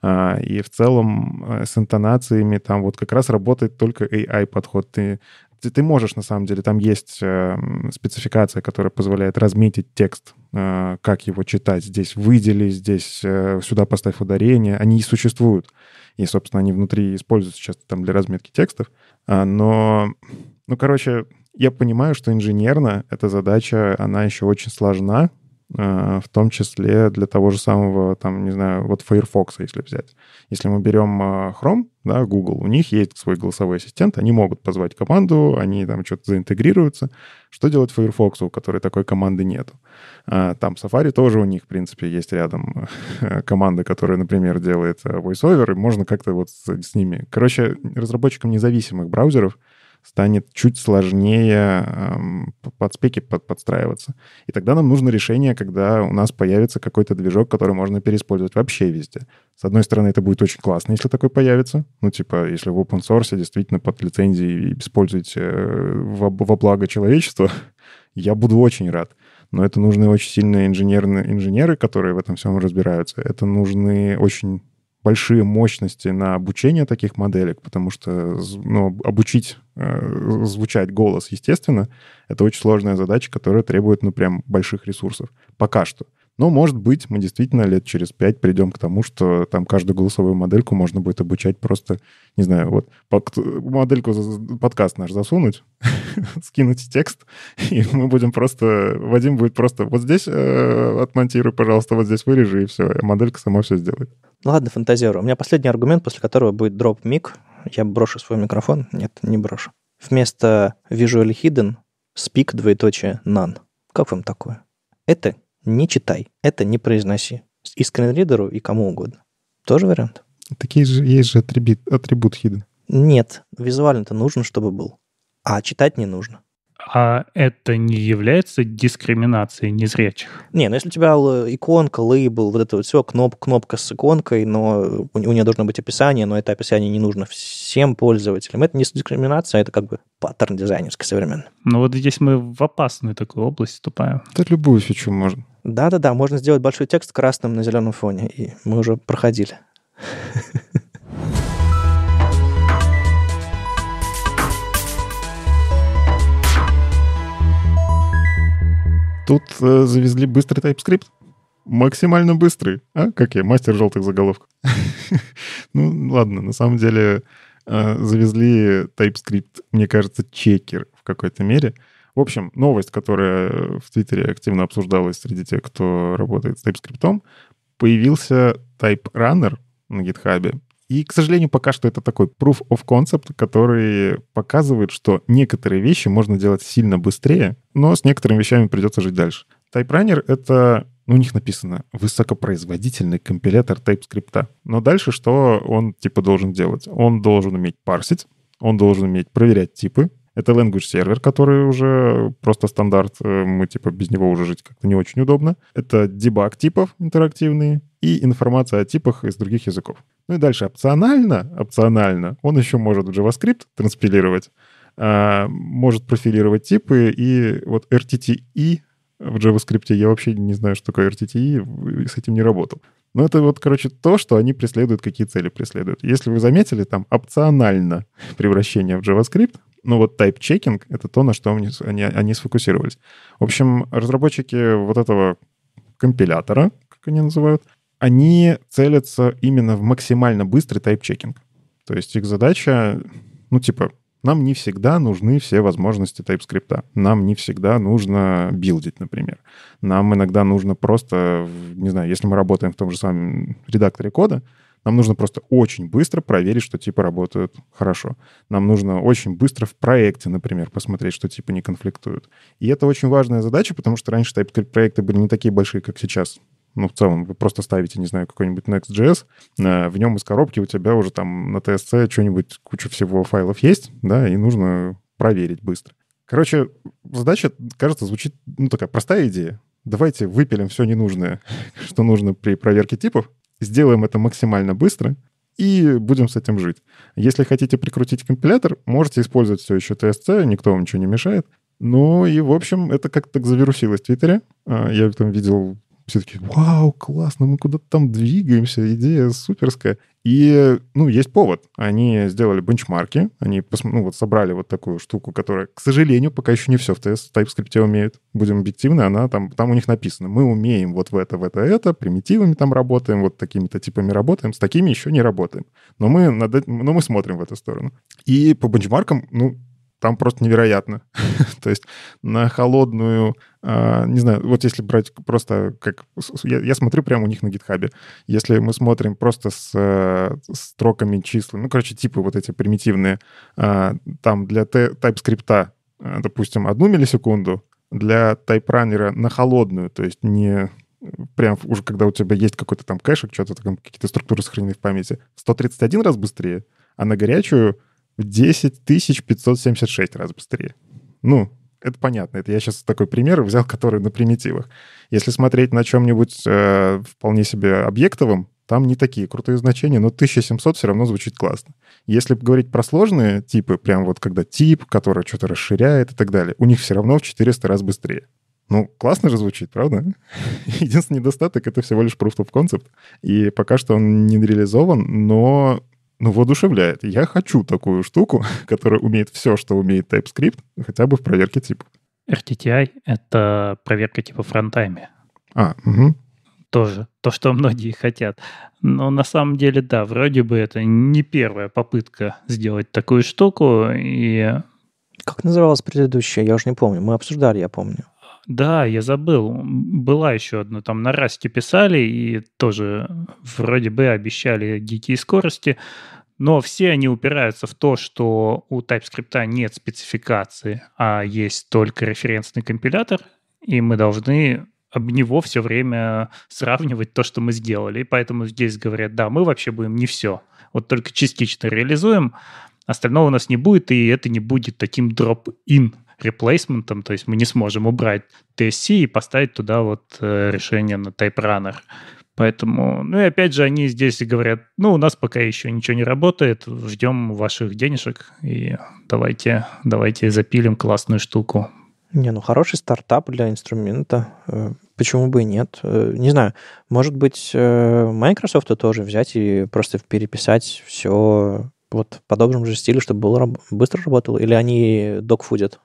А, и в целом э, с интонациями там вот как раз работает только AI-подход. Ты ты, ты можешь, на самом деле, там есть э, спецификация, которая позволяет разметить текст, э, как его читать. Здесь выдели, здесь э, сюда поставь ударение. Они и существуют. И, собственно, они внутри используются часто там для разметки текстов. А, но, ну, короче, я понимаю, что инженерно эта задача, она еще очень сложна, Э, в том числе для того же самого, там, не знаю, вот Firefox, если взять. Если мы берем э, Chrome, да, Google, у них есть свой голосовой ассистент, они могут позвать команду, они там что-то заинтегрируются. Что делать Firefox, у которой такой команды нету? Э, там Safari тоже у них, в принципе, есть рядом команда, которая, например, делает voiceover, и можно как-то вот с ними... Короче, разработчикам независимых браузеров — станет чуть сложнее эм, под спеки подстраиваться. И тогда нам нужно решение, когда у нас появится какой-то движок, который можно переиспользовать вообще везде. С одной стороны, это будет очень классно, если такой появится. Ну, типа, если в open source действительно под лицензией используете э, во, благо человечества, я буду очень рад. Но это нужны очень сильные инженеры, инженеры, которые в этом всем разбираются. Это нужны очень большие мощности на обучение таких моделек, потому что ну, обучить э, звучать голос, естественно, это очень сложная задача, которая требует, ну, прям больших ресурсов. Пока что. Но, может быть, мы действительно лет через пять придем к тому, что там каждую голосовую модельку можно будет обучать просто, не знаю, вот модельку подкаст наш засунуть, скинуть текст, и мы будем просто... Вадим будет просто вот здесь э, отмонтируй, пожалуйста, вот здесь вырежи, и все. И моделька сама все сделает.
Ну ладно, фантазеру. У меня последний аргумент, после которого будет дроп мик. Я брошу свой микрофон. Нет, не брошу. Вместо visual hidden speak двоеточие none. Как вам такое? Это не читай, это не произноси. И скринридеру, и кому угодно. Тоже вариант.
Такие же есть же атрибут,
атрибут hidden. Нет, визуально это нужно, чтобы был. А читать не нужно.
А это не является дискриминацией незрячих?
Не, ну если у тебя иконка, лейбл, вот это вот все, кноп, кнопка с иконкой, но у, у нее должно быть описание, но это описание не нужно всем пользователям. Это не дискриминация, это как бы паттерн дизайнерский современный.
Ну вот здесь мы в опасную такую область вступаем. Да любую фичу можно.
Да-да-да, можно сделать большой текст красным на зеленом фоне. И мы уже проходили.
Тут э, завезли быстрый TypeScript. Максимально быстрый. А, как я, мастер желтых заголовков. Ну, ладно, на самом деле э, завезли TypeScript, мне кажется, чекер в какой-то мере — в общем, новость, которая в Твиттере активно обсуждалась среди тех, кто работает с TypeScript, появился Type Runner на GitHub. И, к сожалению, пока что это такой proof of concept, который показывает, что некоторые вещи можно делать сильно быстрее, но с некоторыми вещами придется жить дальше. Type Runner это ну, у них написано высокопроизводительный компилятор TypeScript. Но дальше что он типа должен делать? Он должен уметь парсить, он должен уметь проверять типы, это language сервер, который уже просто стандарт. Э, мы типа без него уже жить как-то не очень удобно. Это дебаг типов интерактивные и информация о типах из других языков. Ну и дальше опционально, опционально он еще может в JavaScript транспилировать, а, может профилировать типы и вот RTTI e в JavaScript. Я вообще не знаю, что такое RTTI, e, с этим не работал. Но это вот, короче, то, что они преследуют, какие цели преследуют. Если вы заметили, там опционально превращение в JavaScript, ну вот type checking — это то, на что они, они, они сфокусировались. В общем, разработчики вот этого компилятора, как они называют, они целятся именно в максимально быстрый тайп-чекинг. То есть их задача, ну типа, нам не всегда нужны все возможности TypeScript. Нам не всегда нужно билдить, например. Нам иногда нужно просто, не знаю, если мы работаем в том же самом редакторе кода, нам нужно просто очень быстро проверить, что типы работают хорошо. Нам нужно очень быстро в проекте, например, посмотреть, что типы не конфликтуют. И это очень важная задача, потому что раньше проекты были не такие большие, как сейчас ну, в целом, вы просто ставите, не знаю, какой-нибудь Next.js, э, в нем из коробки у тебя уже там на TSC что-нибудь, куча всего файлов есть, да, и нужно проверить быстро. Короче, задача, кажется, звучит, ну, такая простая идея. Давайте выпилим все ненужное, что нужно при проверке типов, Сделаем это максимально быстро и будем с этим жить. Если хотите прикрутить компилятор, можете использовать все еще TSC, никто вам ничего не мешает. Ну и, в общем, это как-то так завирусилось в Твиттере. А, я там видел все таки вау, классно, мы куда-то там двигаемся, идея суперская. И, ну, есть повод. Они сделали бенчмарки, они ну, вот собрали вот такую штуку, которая, к сожалению, пока еще не все в TS TypeScript умеет. Будем объективны, она там, там у них написано, мы умеем вот в это, в это, это, примитивами там работаем, вот такими-то типами работаем, с такими еще не работаем. Но мы, над... этим, но мы смотрим в эту сторону. И по бенчмаркам, ну, там просто невероятно. То есть на холодную, а, не знаю, вот если брать просто как... Я, смотрю прямо у них на гитхабе. Если мы смотрим просто с э, строками, числами, ну, короче, типы вот эти примитивные, а, там для TypeScript, э, допустим, одну миллисекунду, для тайпранера на холодную, то есть не э, прям уже когда у тебя есть какой-то там кэшек, что-то там, какие-то структуры сохранены в памяти, 131 раз быстрее, а на горячую в 10 576 раз быстрее. Ну, это понятно. Это я сейчас такой пример взял, который на примитивах. Если смотреть на чем-нибудь э, вполне себе объектовом, там не такие крутые значения, но 1700 все равно звучит классно. Если говорить про сложные типы, прям вот когда тип, который что-то расширяет и так далее, у них все равно в 400 раз быстрее. Ну, классно же звучит, правда? Единственный недостаток — это всего лишь proof of concept. И пока что он не реализован, но ну, воодушевляет. Я хочу такую штуку, которая умеет все, что умеет TypeScript, хотя бы в проверке типов.
RTTI — это проверка типа фронтайме. А, угу. Тоже. То, что многие хотят. Но на самом деле, да, вроде бы это не первая
попытка сделать такую штуку, и... Как называлась предыдущая? Я уже не помню. Мы обсуждали, я помню.
Да, я забыл. Была еще одна. Там на Расте писали и тоже э, вроде бы обещали дикие скорости. Но все они упираются в то, что у TypeScript нет спецификации, а есть только референсный компилятор, и мы должны об него все время сравнивать то, что мы сделали. И поэтому здесь говорят, да, мы вообще будем не все. Вот только частично реализуем, остального у нас не будет, и это не будет таким дроп-ин, реплейсментом, то есть мы не сможем убрать TSC и поставить туда вот э, решение на TypeRunner. Поэтому, ну и опять же, они здесь говорят, ну, у нас пока еще ничего не работает, ждем
ваших денежек и
давайте, давайте запилим классную штуку.
Не, ну хороший стартап для инструмента. Э, почему бы и нет? Э, не знаю, может быть, Microsoft тоже взять и просто переписать все вот по доброму же стилю, чтобы было, быстро работало? Или они докфудят?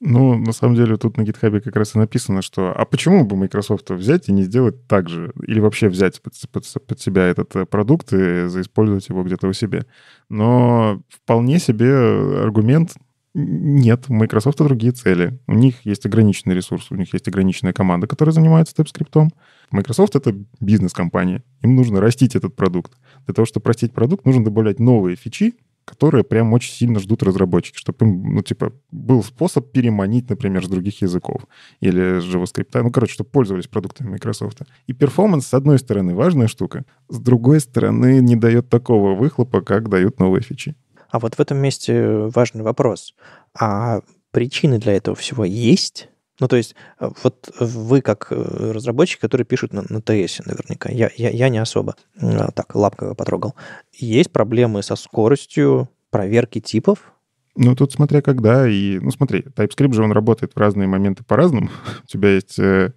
Ну, на самом деле, тут на GitHub как раз и написано, что а почему бы Microsoft взять и не сделать так же? Или вообще взять под, под, под себя этот э, продукт и заиспользовать его где-то у себя? Но вполне себе аргумент нет, у Microsoft другие цели. У них есть ограниченный ресурс, у них есть ограниченная команда, которая занимается TypeScript. Microsoft — это бизнес-компания. Им нужно растить этот продукт. Для того, чтобы растить продукт, нужно добавлять новые фичи, которые прям очень сильно ждут разработчики, чтобы им, ну, типа, был способ переманить, например, с других языков или с JavaScript. Ну, короче, чтобы пользовались продуктами Microsoft. И перформанс, с одной стороны, важная штука, с другой стороны, не дает такого выхлопа, как дают новые фичи.
А вот в этом месте важный вопрос. А причины для этого всего есть? Ну, то есть, э, вот вы как э, разработчики, которые пишут на, на TS наверняка, я, я, я не особо а, так лапкой потрогал, есть проблемы со скоростью проверки типов?
Ну, тут смотря когда и... Ну, смотри, TypeScript же он работает в
разные моменты по-разному. У тебя есть... Э,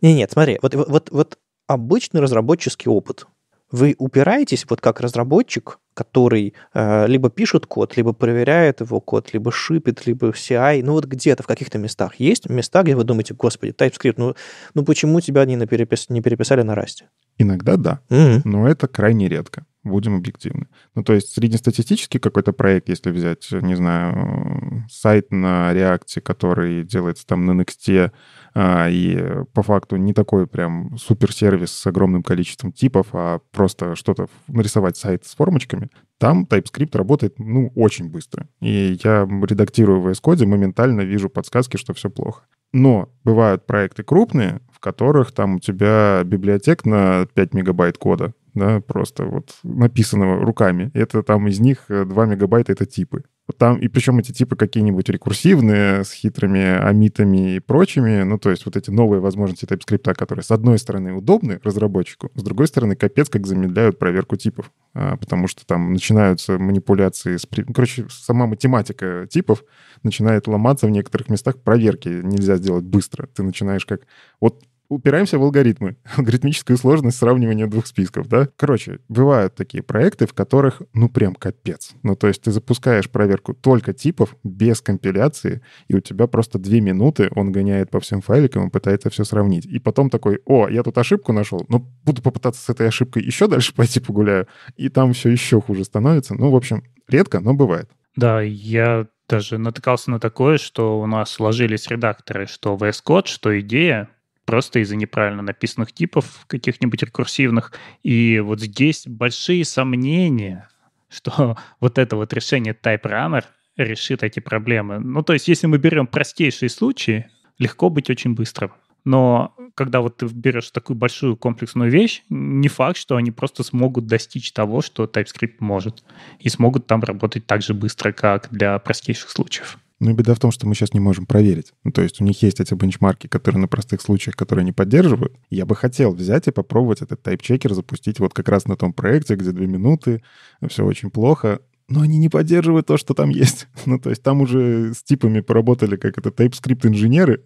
Не-нет, смотри, вот, вот, вот обычный разработческий опыт – вы упираетесь, вот как разработчик, который э, либо пишет код, либо проверяет его код, либо шипит, либо в CI, ну вот где-то в каких-то местах есть места, где вы думаете, господи, TypeScript, ну, ну почему тебя не, наперепис... не переписали на Rust?
Иногда да, mm-hmm. но это крайне редко, будем объективны. Ну то есть среднестатистический какой-то проект, если взять, не знаю, сайт на React, который делается там на Next, а, и по факту не такой прям суперсервис с огромным количеством типов, а просто что-то нарисовать сайт с формочками, там TypeScript работает, ну, очень быстро. И я редактирую в VS Code, моментально вижу подсказки, что все плохо. Но бывают проекты крупные, в которых там у тебя библиотек на 5 мегабайт кода, да, просто вот написанного руками. Это там из них 2 э, мегабайта — это типы. Там, и причем эти типы какие-нибудь рекурсивные, с хитрыми амитами и прочими, ну, то есть вот эти новые возможности TypeScript, которые, с одной стороны, удобны разработчику, с другой стороны, капец как замедляют проверку типов, а, потому что там начинаются манипуляции, с, ну, короче, сама математика типов начинает ломаться в некоторых местах проверки, нельзя сделать быстро. Ты начинаешь как... Вот упираемся в алгоритмы, алгоритмическую сложность сравнивания двух списков, да. Короче, бывают такие проекты, в которых, ну, прям капец. Ну, то есть ты запускаешь проверку только типов, без компиляции, и у тебя просто две минуты он гоняет по всем файликам и пытается все сравнить. И потом такой, о, я тут ошибку нашел, но ну, буду попытаться с этой ошибкой еще дальше пойти погуляю, и там все еще хуже становится. Ну, в общем, редко, но бывает.
Да, я даже натыкался на такое, что у нас сложились редакторы, что VS Code, что идея, просто из-за неправильно написанных типов каких-нибудь рекурсивных. И вот здесь большие сомнения, что вот это вот решение TypeRunner решит эти проблемы. Ну, то есть, если мы берем простейшие случаи, легко быть очень быстрым. Но когда вот ты берешь такую большую комплексную вещь, не факт, что они просто смогут достичь того, что TypeScript может, и смогут там работать так же быстро, как для простейших случаев.
Но ну беда в том, что мы сейчас не можем проверить. Ну, то есть у них есть эти бенчмарки, которые на простых случаях, которые не поддерживают. Я бы хотел взять и попробовать этот тайп-чекер запустить вот как раз на том проекте, где две минуты, все очень плохо но они не поддерживают то, что там есть. Ну, то есть там уже с типами поработали, как это, TypeScript-инженеры,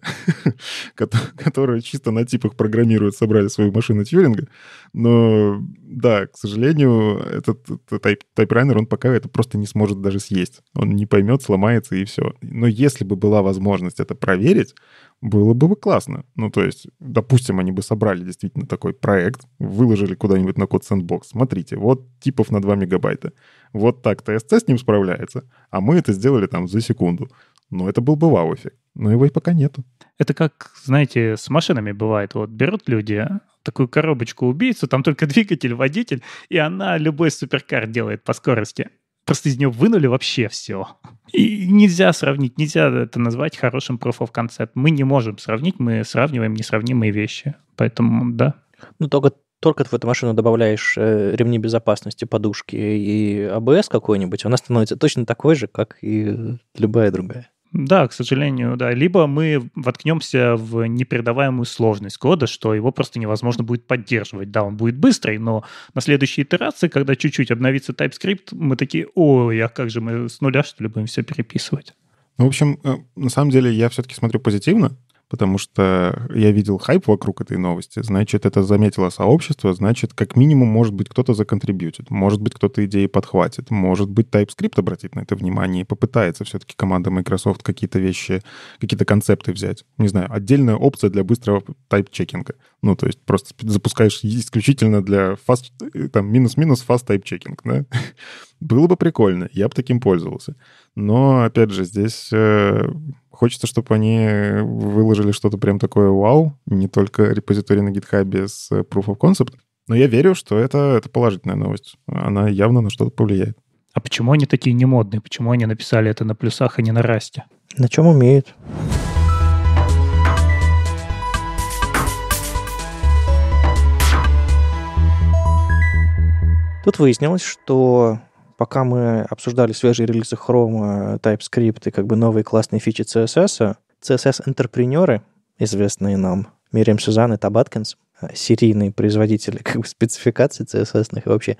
которые чисто на типах программируют, собрали свою машину Тьюринга. Но, да, к сожалению, этот тайпрайнер, он пока это просто не сможет даже съесть. Он не поймет, сломается и все. Но если бы была возможность это проверить, было бы классно. Ну, то есть, допустим, они бы собрали действительно такой проект, выложили куда-нибудь на код сэндбокс. Смотрите, вот типов на 2 мегабайта. Вот так ТСЦ с ним справляется, а мы это сделали там за секунду. Но это был бы вау-эффект. Но его и пока нету. Это как, знаете,
с машинами бывает. Вот берут люди такую коробочку убийцу, там только двигатель, водитель, и она любой суперкар делает по скорости просто из него вынули вообще все. И нельзя сравнить, нельзя это назвать хорошим proof of concept. Мы не можем сравнить, мы сравниваем несравнимые вещи. Поэтому, да.
Ну, только только ты в эту машину добавляешь э, ремни безопасности, подушки и АБС какой-нибудь, она становится точно такой же, как и любая другая. Да, к сожалению, да. Либо мы
воткнемся в непередаваемую сложность кода, что его просто невозможно будет поддерживать. Да, он будет быстрый, но на следующей итерации, когда чуть-чуть обновится TypeScript, мы такие, ой, а как же мы с нуля, что ли, будем все переписывать?
Ну, в общем, э, на самом деле я все-таки смотрю позитивно потому что я видел хайп вокруг этой новости, значит, это заметило сообщество, значит, как минимум, может быть, кто-то законтрибьютит, может быть, кто-то идеи подхватит, может быть, TypeScript обратит на это внимание и попытается все-таки команда Microsoft какие-то вещи, какие-то концепты взять. Не знаю, отдельная опция для быстрого тайп-чекинга. Ну, то есть просто запускаешь исключительно для fast, э, там, минус-минус fast type-checking, да? Было бы прикольно, я бы таким пользовался. Но, опять же, здесь э, Хочется, чтобы они выложили что-то прям такое вау, не только репозиторий на GitHub с э, Proof of Concept. Но я верю, что это, это положительная новость. Она явно на что-то повлияет. А почему они такие
немодные? Почему они написали это на плюсах, а не на расте?
На чем умеют. Тут выяснилось, что пока мы обсуждали свежие релизы Chrome, э, TypeScript и как бы новые классные фичи CSS, э, CSS-интерпренеры, известные нам, Мириам Сюзан и Табаткинс, э, серийные производители как бы, спецификаций CSS и вообще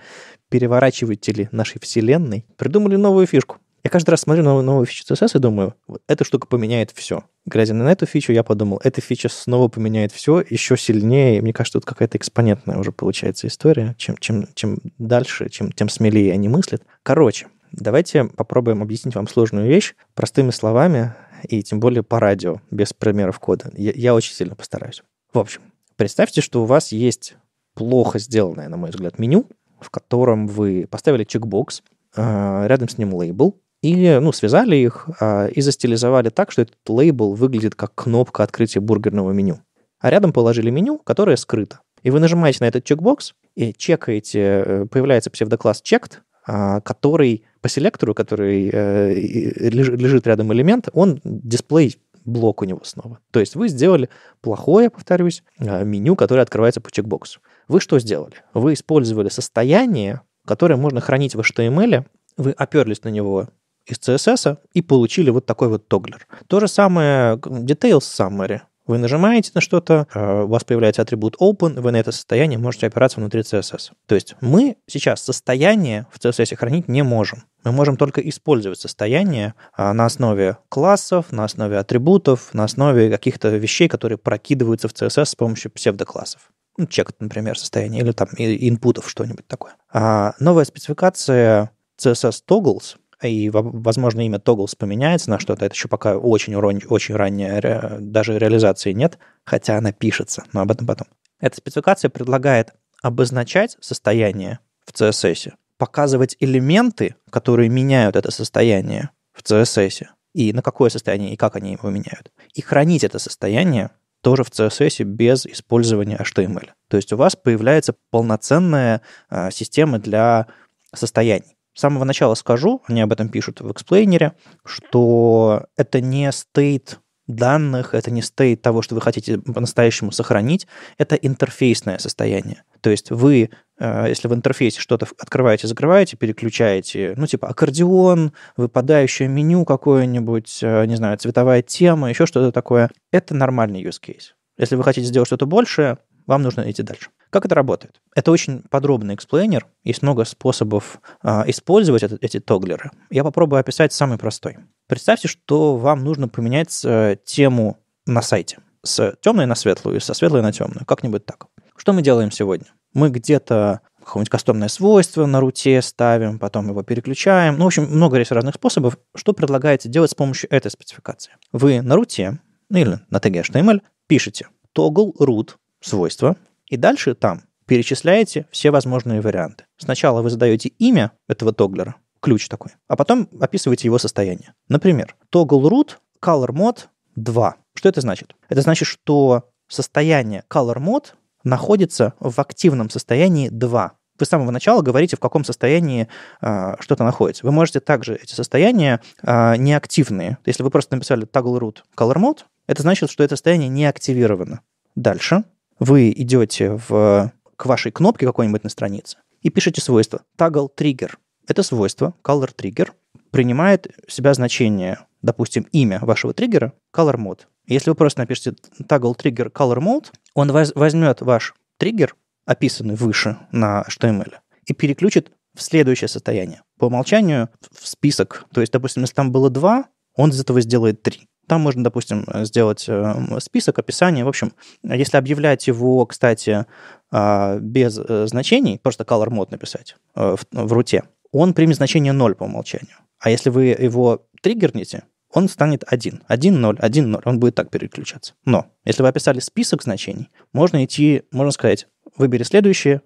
переворачиватели нашей вселенной, придумали новую фишку. Я каждый раз смотрю на новую фичу CSS и думаю, вот эта штука поменяет все. Глядя на эту фичу, я подумал, эта фича снова поменяет все еще сильнее. мне кажется, тут какая-то экспонентная уже получается история. Чем, чем, чем дальше, чем, тем смелее они мыслят. Короче, давайте попробуем объяснить вам сложную вещь простыми словами и тем более по радио, без примеров кода. Я, я очень сильно постараюсь. В общем, представьте, что у вас есть плохо сделанное, на мой взгляд, меню, в котором вы поставили чекбокс, а, рядом с ним лейбл, или, ну, связали их а, и застилизовали так, что этот лейбл выглядит как кнопка открытия бургерного меню. А рядом положили меню, которое скрыто. И вы нажимаете на этот чекбокс, и чекаете, э, появляется псевдокласс checked, а, который по селектору, который э, лежит рядом элемент, он дисплей блок у него снова. То есть вы сделали плохое, повторюсь, э, меню, которое открывается по чекбоксу. Вы что сделали? Вы использовали состояние, которое можно хранить в HTML, вы оперлись на него из CSS и получили вот такой вот тоглер. То же самое Details Summary. Вы нажимаете на что-то, а, у вас появляется атрибут open, вы на это состояние можете опираться внутри CSS. То есть мы сейчас состояние в CSS хранить не можем. Мы можем только использовать состояние а, на основе классов, на основе атрибутов, на основе каких-то вещей, которые прокидываются в CSS с помощью псевдоклассов. Ну, чек, например, состояние или там инпутов что-нибудь такое. А новая спецификация CSS Toggles — и, возможно, имя Toggles поменяется на что-то. Это еще пока очень, очень ранняя, даже реализации нет, хотя она пишется, но об этом потом. Эта спецификация предлагает обозначать состояние в CSS, показывать элементы, которые меняют это состояние в CSS, и на какое состояние и как они его меняют, и хранить это состояние тоже в CSS без использования HTML. То есть у вас появляется полноценная а, система для состояний. С самого начала скажу, они об этом пишут в эксплейнере, что это не стейт данных, это не стейт того, что вы хотите по-настоящему сохранить, это интерфейсное состояние. То есть вы, э, если в интерфейсе что-то открываете, закрываете, переключаете, ну, типа аккордеон, выпадающее меню какое-нибудь, э, не знаю, цветовая тема, еще что-то такое, это нормальный use case. Если вы хотите сделать что-то большее, вам нужно идти дальше. Как это работает? Это очень подробный эксплейнер. Есть много способов э, использовать этот, эти тоглеры. Я попробую описать самый простой. Представьте, что вам нужно поменять э, тему на сайте. С темной на светлую и со светлой на темную. Как-нибудь так. Что мы делаем сегодня? Мы где-то какое-нибудь кастомное свойство на руте ставим, потом его переключаем. Ну, в общем, много есть разных способов. Что предлагается делать с помощью этой спецификации? Вы на руте, или на теге HTML, эм пишете toggle root свойства, и дальше там перечисляете все возможные варианты. Сначала вы задаете имя этого тоглера, ключ такой, а потом описываете его состояние. Например, toggle root color mode 2. Что это значит? Это значит, что состояние color mode находится в активном состоянии 2. Вы с самого начала говорите, в каком состоянии э, что-то находится. Вы можете также эти состояния э, неактивные. Если вы просто написали toggle root color mode, это значит, что это состояние не активировано. Дальше вы идете в, к вашей кнопке какой-нибудь на странице и пишете свойство. Toggle trigger. Это свойство, color trigger, принимает в себя значение, допустим, имя вашего триггера, color mode. Если вы просто напишите toggle trigger color mode, он возьмет ваш триггер, описанный выше на HTML, и переключит в следующее состояние. По умолчанию в список. То есть, допустим, если там было два, он из этого сделает три. Там можно, допустим, сделать эм, список, описание. В общем, если объявлять его, кстати, а, без э, значений, просто color mode написать э, в, в руте, он примет значение 0 по умолчанию. А если вы его триггерните, он станет 1. 1, 0, 1, 0. Он будет так переключаться. Но если вы описали список значений, можно идти, можно сказать, выбери следующее,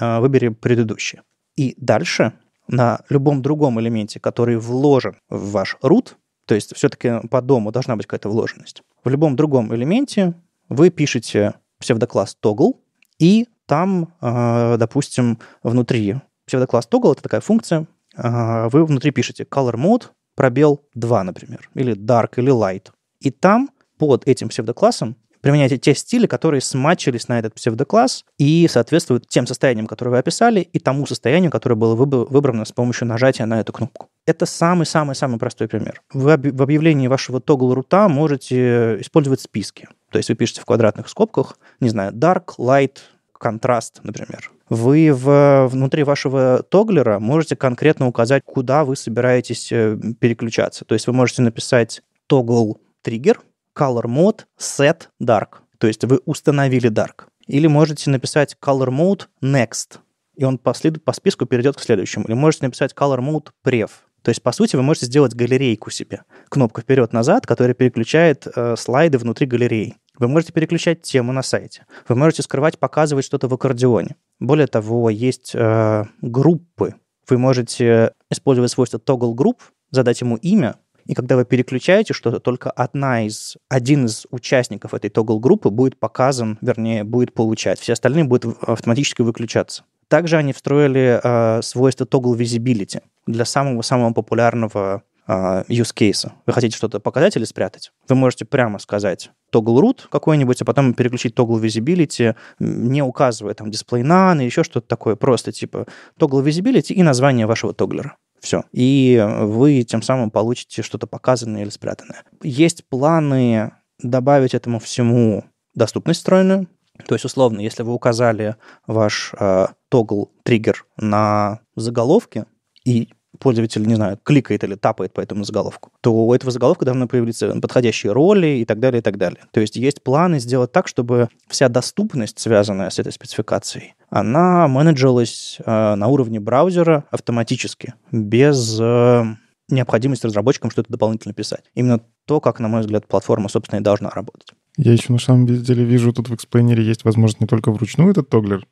а, выбери предыдущее. И дальше на любом другом элементе, который вложен в ваш root, то есть все-таки по дому должна быть какая-то вложенность. В любом другом элементе вы пишете псевдокласс toggle, и там, э, допустим, внутри псевдокласс toggle, это такая функция, э, вы внутри пишете color mode, пробел 2, например, или dark, или light. И там под этим псевдоклассом применяйте те стили, которые смачились на этот псевдокласс и соответствуют тем состояниям, которые вы описали, и тому состоянию, которое было выбрано с помощью нажатия на эту кнопку. Это самый-самый-самый простой пример. Вы в объявлении вашего тогл рута можете использовать списки. То есть вы пишете в квадратных скобках, не знаю, dark, light, контраст, например. Вы в, внутри вашего тоглера можете конкретно указать, куда вы собираетесь э, переключаться. То есть вы можете написать toggle trigger color mode set dark. То есть вы установили dark. Или можете написать color mode next, и он по, след... по списку перейдет к следующему. Или можете написать color mode prev. То есть, по сути, вы можете сделать галерейку себе. Кнопка вперед-назад, которая переключает э, слайды внутри галереи. Вы можете переключать тему на сайте. Вы можете скрывать, показывать что-то в аккордеоне. Более того, есть э, группы. Вы можете использовать свойство toggle group, задать ему имя, и когда вы переключаете что-то, только одна из, один из участников этой тогл-группы будет показан, вернее, будет получать. Все остальные будут автоматически выключаться. Также они встроили э, свойство toggle visibility для самого-самого популярного э, use case. Вы хотите что-то показать или спрятать? Вы можете прямо сказать toggle root какой-нибудь, а потом переключить toggle visibility, не указывая там display none или еще что-то такое, просто типа toggle visibility и название вашего тоглера. Все. И вы тем самым получите что-то показанное или спрятанное. Есть планы добавить этому всему доступность встроенную. То есть, условно, если вы указали ваш э, тогл триггер на заголовке и пользователь, не знаю, кликает или тапает по этому заголовку, то у этого заголовка должны появиться подходящие роли и так далее, и так далее. То есть есть планы сделать так, чтобы вся доступность, связанная с этой спецификацией, она менеджилась э, на уровне браузера автоматически, без э, необходимости разработчикам что-то дополнительно писать. Именно то, как, на мой взгляд, платформа, собственно, и должна работать.
Я еще на самом деле вижу, тут в эксплейнере есть возможность не только вручную этот тоглер,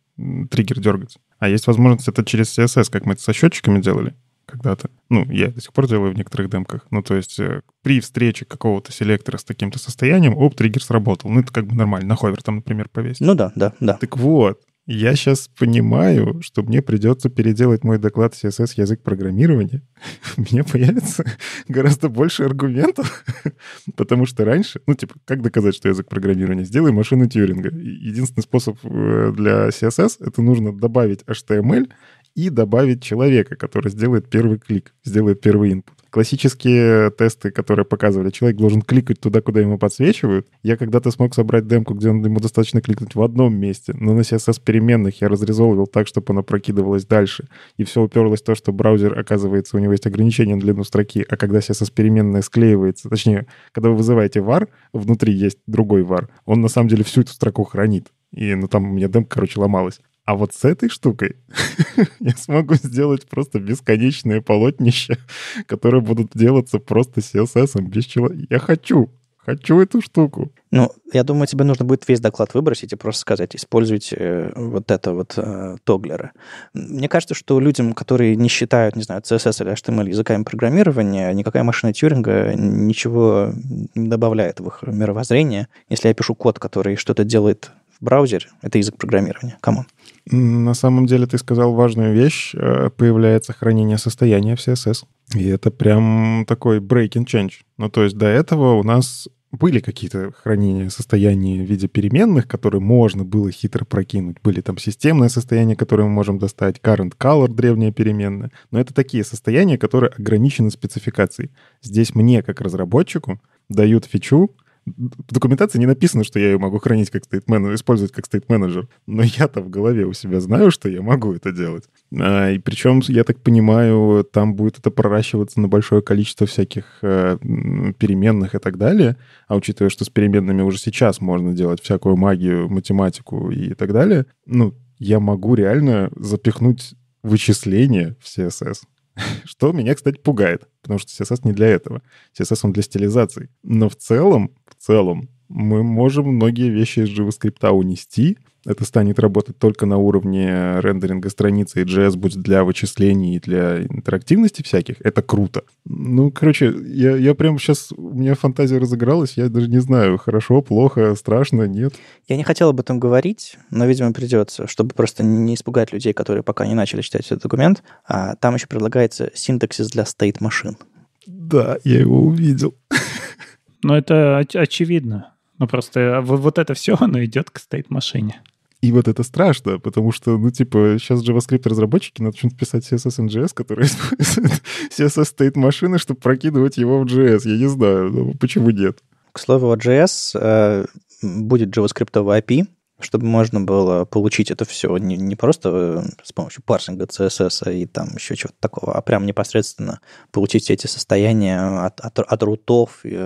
триггер дергать, а есть возможность это через CSS, как мы это со счетчиками делали когда-то. Ну, я до сих пор делаю в некоторых демках. Ну, то есть э, при встрече какого-то селектора с таким-то состоянием, оп, триггер сработал. Ну, это как бы нормально. На ховер там, например, повесить. Ну да, да, да. Так вот, я сейчас понимаю, что мне придется переделать мой доклад CSS язык программирования. У меня появится гораздо больше аргументов, потому что раньше, ну, типа, как доказать, что язык программирования? Сделай машину Тьюринга. Единственный способ э, для CSS — это нужно добавить HTML и добавить человека, который сделает первый клик, сделает первый input. Классические тесты, которые показывали, человек должен кликать туда, куда ему подсвечивают. Я когда-то смог собрать демку, где ему достаточно кликнуть в одном месте, но на CSS переменных я разрезовывал так, чтобы она прокидывалась дальше. И все уперлось в то, что браузер, оказывается, у него есть ограничение на длину строки, а когда CSS переменная склеивается, точнее, когда вы вызываете var, внутри есть другой var, он на самом деле всю эту строку хранит. И ну, там у меня демка, короче, ломалась. А вот с этой штукой я смогу сделать просто бесконечные полотнища, которые будут делаться просто CSS без человека. Я хочу, хочу эту штуку.
Ну, я думаю, тебе нужно будет весь доклад выбросить и просто сказать, используйте э, вот это вот э, тоглеры. Мне кажется, что людям, которые не считают, не знаю, CSS или HTML эм языками программирования, никакая машина Тьюринга ничего не добавляет в их мировоззрение. Если я пишу код, который что-то делает в браузере, это язык программирования.
Камон. На самом деле ты сказал важную вещь. Э, появляется хранение состояния в CSS. И это прям такой breaking change. Ну, то есть до этого у нас были какие-то хранения состояния в виде переменных, которые можно было хитро прокинуть. Были там системное состояние, которое мы можем достать, current color, древняя переменная. Но это такие состояния, которые ограничены спецификацией. Здесь мне, как разработчику, дают фичу, в документации не написано, что я ее могу хранить как стейт-менеджер, использовать как стейт-менеджер. Но я-то в голове у себя знаю, что я могу это делать. А, и причем, я так понимаю, там будет это проращиваться на большое количество всяких э, переменных и так далее. А учитывая, что с переменными уже сейчас можно делать всякую магию, математику и так далее, ну, я могу реально запихнуть вычисления в CSS. что меня, кстати, пугает, потому что CSS не для этого. CSS он для стилизации. Но в целом, в целом, мы можем многие вещи из JavaScript унести, это станет работать только на уровне рендеринга страницы и JS будет для вычислений и для интерактивности всяких, это круто. Ну, короче, я, я прямо сейчас, у меня фантазия разыгралась, я даже не знаю, хорошо, плохо,
страшно, нет. Я не хотел об этом говорить, но, видимо, придется, чтобы просто не испугать людей, которые пока не начали читать этот документ. А там еще предлагается синтаксис для state машин. Да, я его
увидел.
Но это оч- очевидно. Ну просто э, вот это все, оно идет к стейт-машине.
И вот это страшно, потому что, ну, типа, сейчас JavaScript-разработчики начнут писать CSS and JS, которые используют CSS стоит машины,
чтобы прокидывать его в JS. Я не знаю, ну, почему нет. К слову, о JS э, будет JavaScript API, чтобы можно было получить это все не, не просто э, с помощью парсинга CSS а и там еще чего-то такого, а прям непосредственно получить эти состояния от, от, от рутов или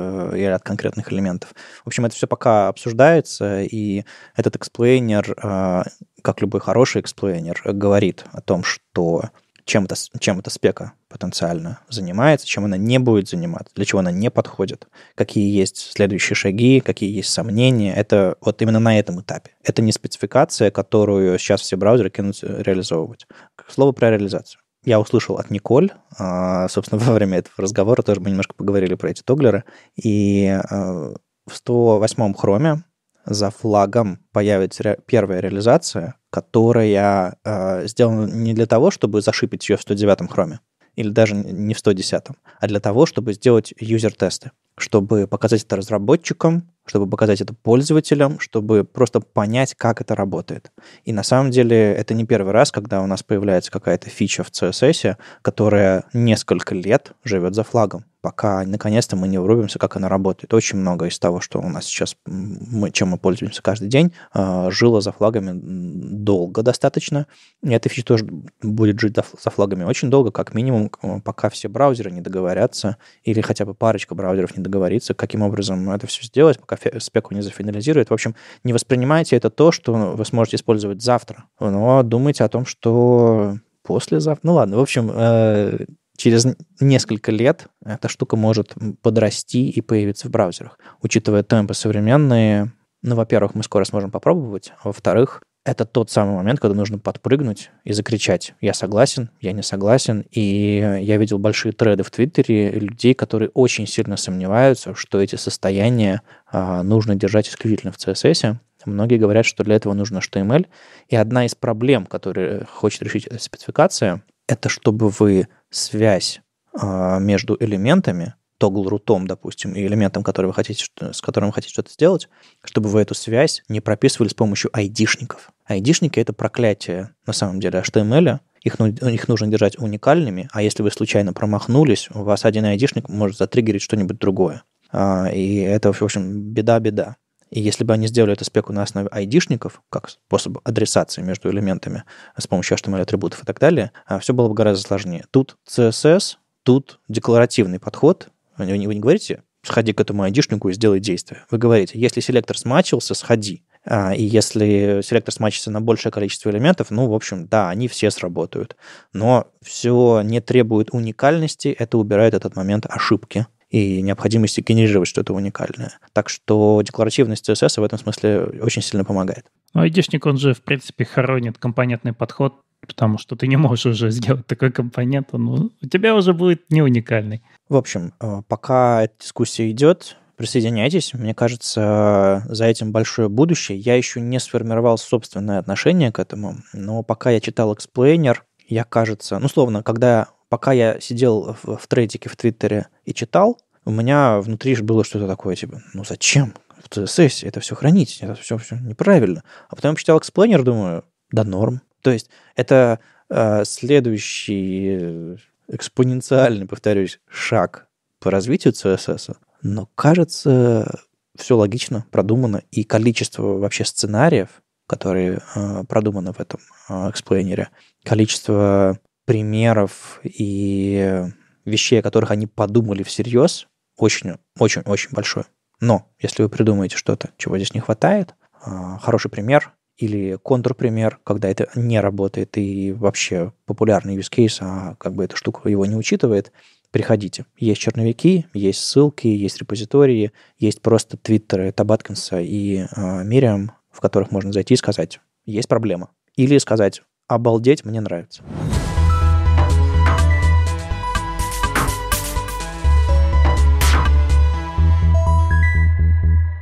э, от конкретных элементов. В общем, это все пока обсуждается, и этот эксплейнер, э, как любой хороший эксплейнер, говорит о том, что чем это чем это спека потенциально занимается, чем она не будет заниматься, для чего она не подходит, какие есть следующие шаги, какие есть сомнения. Это вот именно на этом этапе. Это не спецификация, которую сейчас все браузеры кинут реализовывать. Слово про реализацию. Я услышал от Николь, а, собственно, во время этого разговора тоже мы немножко поговорили про эти тоглеры, и а, в 108-м хроме за флагом появится первая реализация, которая э, сделана не для того, чтобы зашипить ее в 109 хроме, или даже не в 110, а для того, чтобы сделать юзер-тесты, чтобы показать это разработчикам, чтобы показать это пользователям, чтобы просто понять, как это работает. И на самом деле это не первый раз, когда у нас появляется какая-то фича в CSS, которая несколько лет живет за флагом, пока наконец-то мы не врубимся, как она работает. Очень много из того, что у нас сейчас, мы, чем мы пользуемся каждый день, а, жило за флагами долго достаточно. И эта фича тоже будет жить за флагами очень долго, как минимум, э, пока все браузеры не договорятся, или хотя бы парочка браузеров не договорится, каким образом это все сделать, пока пока спеку не зафинализирует. В общем, не воспринимайте это то, что вы сможете использовать завтра, но думайте о том, что послезавтра... Ну ладно, в общем, э, через несколько лет эта штука может подрасти и появиться в браузерах. Учитывая темпы современные, ну, во-первых, мы скоро сможем попробовать, а во-вторых, это тот самый момент, когда нужно подпрыгнуть и закричать «я согласен», «я не согласен». И я видел большие треды в Твиттере людей, которые очень сильно сомневаются, что эти состояния а, нужно держать исключительно в CSS. Многие говорят, что для этого нужно HTML. Эм и одна из проблем, которые хочет решить эта спецификация, это чтобы вы связь а, между элементами тогл-рутом, допустим, и элементом, который вы хотите, с которым вы хотите что-то сделать, чтобы вы эту связь не прописывали с помощью айдишников. Айдишники — это проклятие, на самом деле, HTML, их, ну, их нужно держать уникальными, а если вы случайно промахнулись, у вас один айдишник может затриггерить что-нибудь другое. А, и это, в общем, беда-беда. И если бы они сделали эту спеку на основе айдишников, как способ адресации между элементами с помощью HTML-атрибутов и так далее, а, все было бы гораздо сложнее. Тут CSS, тут декларативный подход, а вы не говорите, сходи к этому айдишнику и сделай действие. Вы говорите, если селектор смачился, сходи. А, и если селектор смачится на большее количество элементов, ну, в общем, да, они все сработают. Но все не требует уникальности, это убирает этот момент ошибки и необходимости генерировать что-то уникальное. Так что декларативность CSS в этом смысле очень сильно помогает.
Ну, айдишник, он же, в принципе, хоронит компонентный подход потому что ты не можешь уже сделать такой компонент, он ну, у
тебя уже будет не уникальный. В общем, э, пока дискуссия идет, присоединяйтесь. Мне кажется, э, за этим большое будущее. Я еще не сформировал собственное отношение к этому, но пока я читал Explainer, я, кажется, ну, словно, когда пока я сидел в, в трейдике в Твиттере и читал, у меня внутри же было что-то такое, типа, ну зачем в CSS это все хранить? Это все, все неправильно. А потом я читал Explainer, думаю, да норм. То есть это э, следующий э, экспоненциальный, повторюсь, шаг по развитию CSS. Но кажется, все логично, продумано, и количество вообще сценариев, которые э, продуманы в этом э, эксплейнере, количество примеров и вещей, о которых они подумали всерьез, очень-очень-очень большое. Но если вы придумаете что-то, чего здесь не хватает, э, хороший пример или контрпример, когда это не работает и вообще популярный use case, а как бы эта штука его не учитывает, приходите. Есть черновики, есть ссылки, есть репозитории, есть просто твиттеры Табаткинса и э, в которых можно зайти и сказать, есть проблема. Или сказать, обалдеть, мне нравится.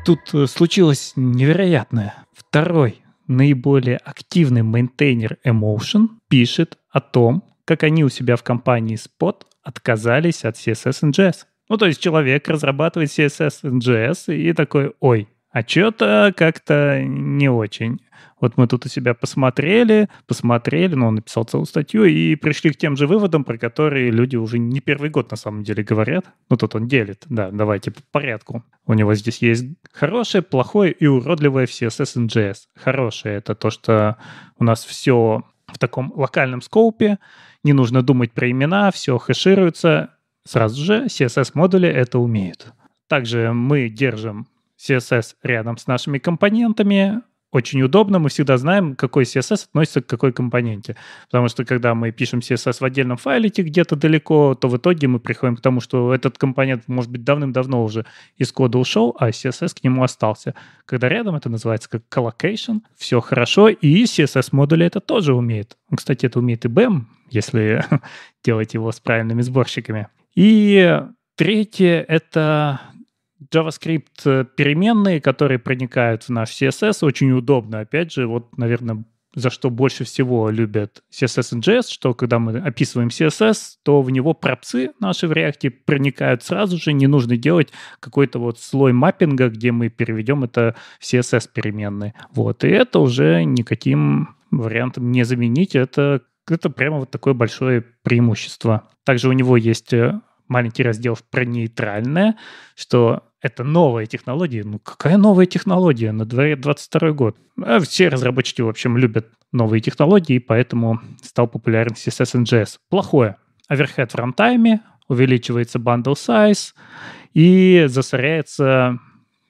Тут э, случилось
невероятное. Второй наиболее активный мейнтейнер Emotion пишет о том, как они у себя в компании Spot отказались от CSS and JS. Ну, то есть человек разрабатывает CSS and JS и такой, ой, а что-то как-то не очень. Вот мы тут у себя посмотрели, посмотрели, но ну, он написал целую статью, и пришли к тем же выводам, про которые люди уже не первый год на самом деле говорят. Ну, тут он делит, да, давайте по порядку. У него здесь есть хорошее, плохое и уродливое в CSS и JS. Хорошее — это то, что у нас все в таком локальном скоупе, не нужно думать про имена, все хэшируется. Сразу же CSS-модули это умеют. Также мы держим CSS рядом с нашими компонентами, очень удобно, мы всегда знаем, какой CSS относится к какой компоненте. Потому что когда мы пишем CSS в отдельном файлике где-то далеко, то в итоге мы приходим к тому, что этот компонент, может быть, давным-давно уже из кода ушел, а CSS к нему остался. Когда рядом это называется как collocation, все хорошо, и CSS-модули это тоже умеет. Ну, кстати, это умеет и BEM, если делать его с правильными сборщиками. И третье — это JavaScript э, переменные, которые проникают в наш CSS, очень удобно. Опять же, вот, наверное, за что больше всего любят CSS и JS, что когда мы описываем CSS, то в него пропсы наши в React проникают сразу же, не нужно делать какой-то вот слой маппинга, где мы переведем это в CSS переменные. Вот, и это уже никаким вариантом не заменить, это, это прямо вот такое большое преимущество. Также у него есть э, маленький раздел про нейтральное, что это новая технология. Ну, какая новая технология? На дворе 22 год. А все разработчики, в общем, любят новые технологии, поэтому стал популярен CSS and JS. Плохое. Оверхед в рантайме, увеличивается bundle size и засоряется,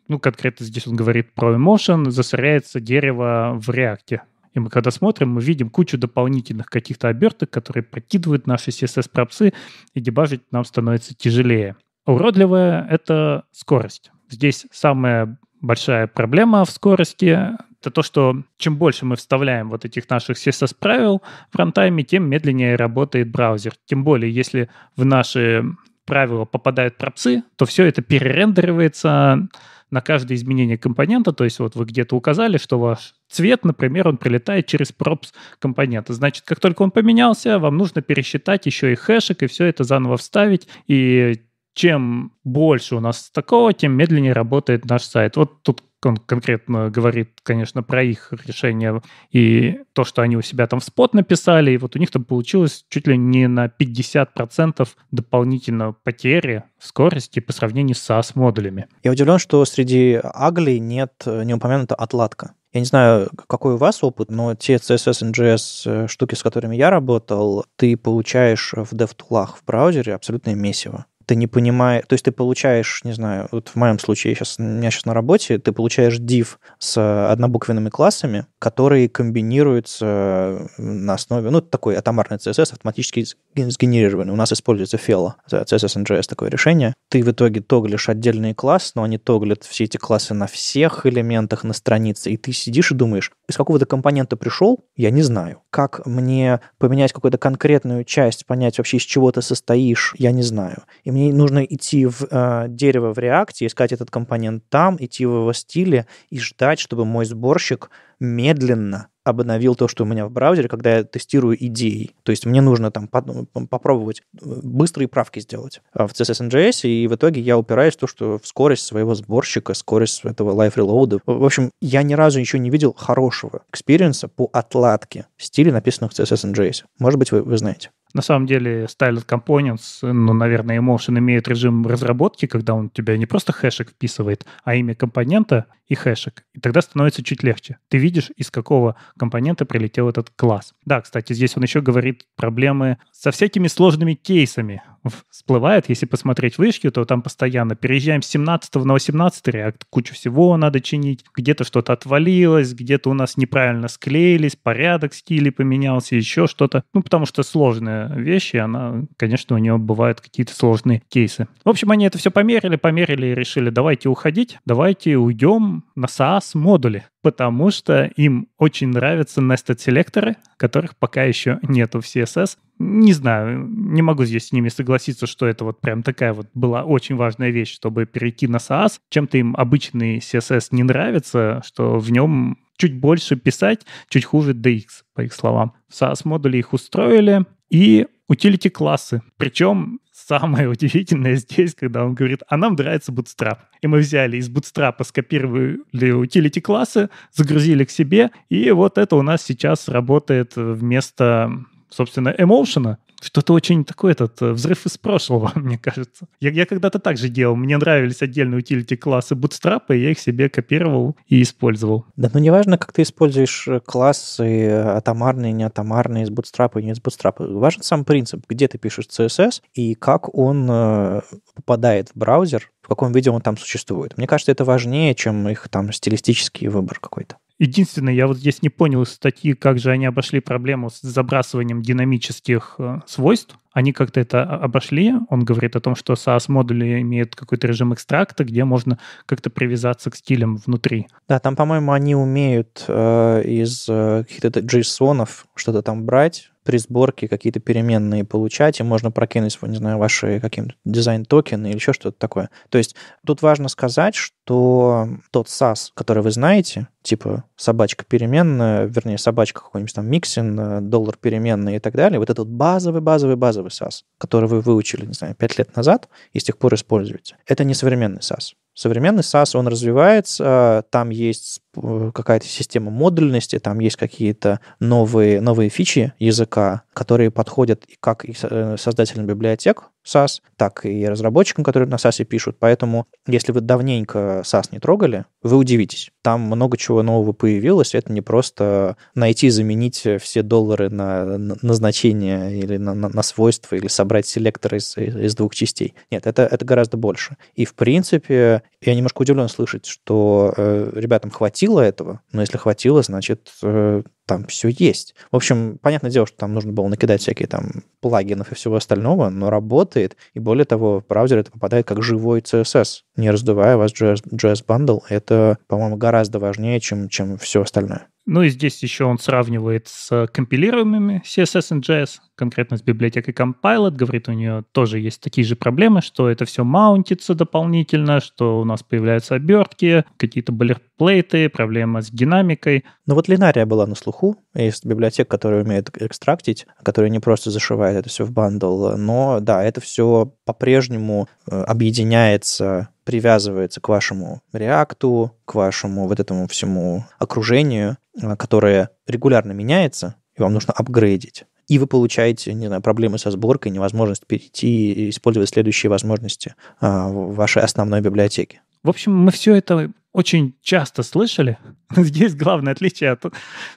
ну, конкретно здесь он говорит про emotion, засоряется дерево в реакте. И мы когда смотрим, мы видим кучу дополнительных каких-то оберток, которые прокидывают наши CSS-пропсы, и дебажить нам становится тяжелее. Уродливая это скорость. Здесь самая большая проблема в скорости — это то, что чем больше мы вставляем вот этих наших CSS правил в рантайме, тем медленнее работает браузер. Тем более, если в наши правила попадают пропсы, то все это перерендеривается на каждое изменение компонента, то есть вот вы где-то указали, что ваш цвет, например, он прилетает через пропс компонента. Значит, как только он поменялся, вам нужно пересчитать еще и хэшек, и все это заново вставить, и чем больше у нас такого, тем медленнее работает наш сайт. Вот тут он конкретно говорит, конечно, про их решение и то, что они у себя там в спот написали, и вот у них там получилось чуть ли не на 50% дополнительно потери
скорости по сравнению с
SaaS-модулями.
Я удивлен, что среди аглей нет э, не упомянута отладка. Я не знаю, какой у вас опыт, но те CSS NGS э, штуки, с которыми я работал, ты получаешь в DevTool в браузере абсолютное месиво ты не понимаешь, то есть ты получаешь, не знаю, вот в моем случае, я сейчас, у меня сейчас на работе, ты получаешь div с э, однобуквенными классами, которые комбинируются э, на основе, ну, такой атомарный CSS, автоматически сгенерированный. У нас используется Fela, CSS NGS такое решение. Ты в итоге тоглишь отдельный класс, но они тоглят все эти классы на всех элементах на странице, и ты сидишь и думаешь, из какого-то компонента пришел, я не знаю. Как мне поменять какую-то конкретную часть, понять вообще, из чего ты состоишь, я не знаю. И мне не нужно идти в э, дерево в реакте, искать этот компонент там, идти в его стиле и ждать, чтобы мой сборщик медленно обновил то, что у меня в браузере, когда я тестирую идеи. То есть мне нужно там попробовать э, быстрые правки сделать э, в CSS and JS, и в итоге я упираюсь в то, что в скорость своего сборщика, скорость этого live reload. В общем, я ни разу еще не видел хорошего экспириенса по отладке в стиле, написанных в CSS and JS. Может быть, вы, вы знаете.
На самом деле, Styled Components, ну, наверное, Emotion имеет режим разработки, когда он тебя не просто хэшек вписывает, а имя компонента и хэшек. И тогда становится чуть легче. Ты видишь, из какого компонента прилетел этот класс. Да, кстати, здесь он еще говорит проблемы со всякими сложными кейсами всплывает. Если посмотреть вышки, то там постоянно переезжаем с 17 на 18 реакт, кучу всего надо чинить, где-то что-то отвалилось, где-то у нас неправильно склеились, порядок стилей поменялся, еще что-то. Ну, потому что сложные вещи, она, конечно, у нее бывают какие-то сложные кейсы. В общем, они это все померили, померили и решили, давайте уходить, давайте уйдем на SaaS модули потому что им очень нравятся nested селекторы, которых пока еще нету в CSS не знаю, не могу здесь с ними согласиться, что это вот прям такая вот была очень важная вещь, чтобы перейти на SaaS. Чем-то им обычный CSS не нравится, что в нем чуть больше писать, чуть хуже DX, по их словам. В SaaS-модуле их устроили, и утилити-классы. Причем самое удивительное здесь, когда он говорит, а нам нравится Bootstrap. И мы взяли из Bootstrap, скопировали утилити-классы, загрузили к себе, и вот это у нас сейчас работает вместо собственно, Emotion, что-то очень такой этот э, взрыв из прошлого, мне кажется. Я, я когда-то так же делал. Мне нравились отдельные утилити-классы Bootstrap, и я их себе копировал и использовал.
Да, ну неважно, как ты используешь э, классы э, атомарные, не атомарные, из Bootstrap и не из Bootstrap. Важен сам принцип, где ты пишешь CSS и как он э, попадает в браузер, в каком виде он там существует. Мне кажется, это важнее, чем их там стилистический выбор какой-то.
Единственное, я вот здесь не понял из статьи, как же они обошли проблему с забрасыванием динамических свойств, они как-то это обошли. Он говорит о том, что SaaS-модули имеют какой-то режим экстракта, где можно как-то привязаться к стилям внутри.
Да, там, по-моему, они умеют э, из э, каких-то json что-то там брать, при сборке какие-то переменные получать, и можно прокинуть, не знаю, ваши каким то дизайн-токены или еще что-то такое. То есть тут важно сказать, что тот SAS, который вы знаете, типа собачка переменная, вернее, собачка какой-нибудь там миксин, э, доллар переменный и так далее, вот этот базовый, базовый, базовый, базовый SaaS, который вы выучили, не знаю, 5 лет назад и с тех пор используете. Это не современный SaaS. Современный SaaS, он развивается, там есть Э, какая-то система модульности, там есть какие-то новые, новые фичи языка, которые подходят как и э, создателям библиотек SAS, так и разработчикам, которые на SAS пишут. Поэтому, если вы давненько SAS не трогали, вы удивитесь. Там много чего нового появилось. Это не просто найти и заменить все доллары на назначение или на, на, на свойства, или собрать селектор из, из двух частей. Нет, это, это гораздо больше. И, в принципе, я немножко удивлен слышать, что э, ребятам хватит хватило этого? Но если хватило, значит, э, там все есть. В общем, понятное дело, что там нужно было накидать всякие там плагинов и всего остального, но работает, и более того, в браузер это попадает как живой CSS, не раздувая вас JS, Bundle. Это, по-моему, гораздо важнее, чем, чем все остальное.
Ну и здесь еще он сравнивает с компилируемыми CSS и JS, конкретно с библиотекой Compiled. Говорит, у нее тоже есть такие же проблемы, что это все маунтится дополнительно, что у нас появляются обертки, какие-то балерплейты,
проблема с динамикой. Ну вот Линария была на слуху слуху. Есть библиотек, которая умеет экстрактить, которая не просто зашивает это все в бандл, но да, это все по-прежнему э, объединяется привязывается к вашему реакту, к вашему вот этому всему окружению, э, которое регулярно меняется, и вам нужно апгрейдить. И вы получаете, не знаю, проблемы со сборкой, невозможность перейти и использовать следующие возможности а, в вашей основной библиотеке.
В общем, мы все это очень часто слышали. Здесь главное отличие от,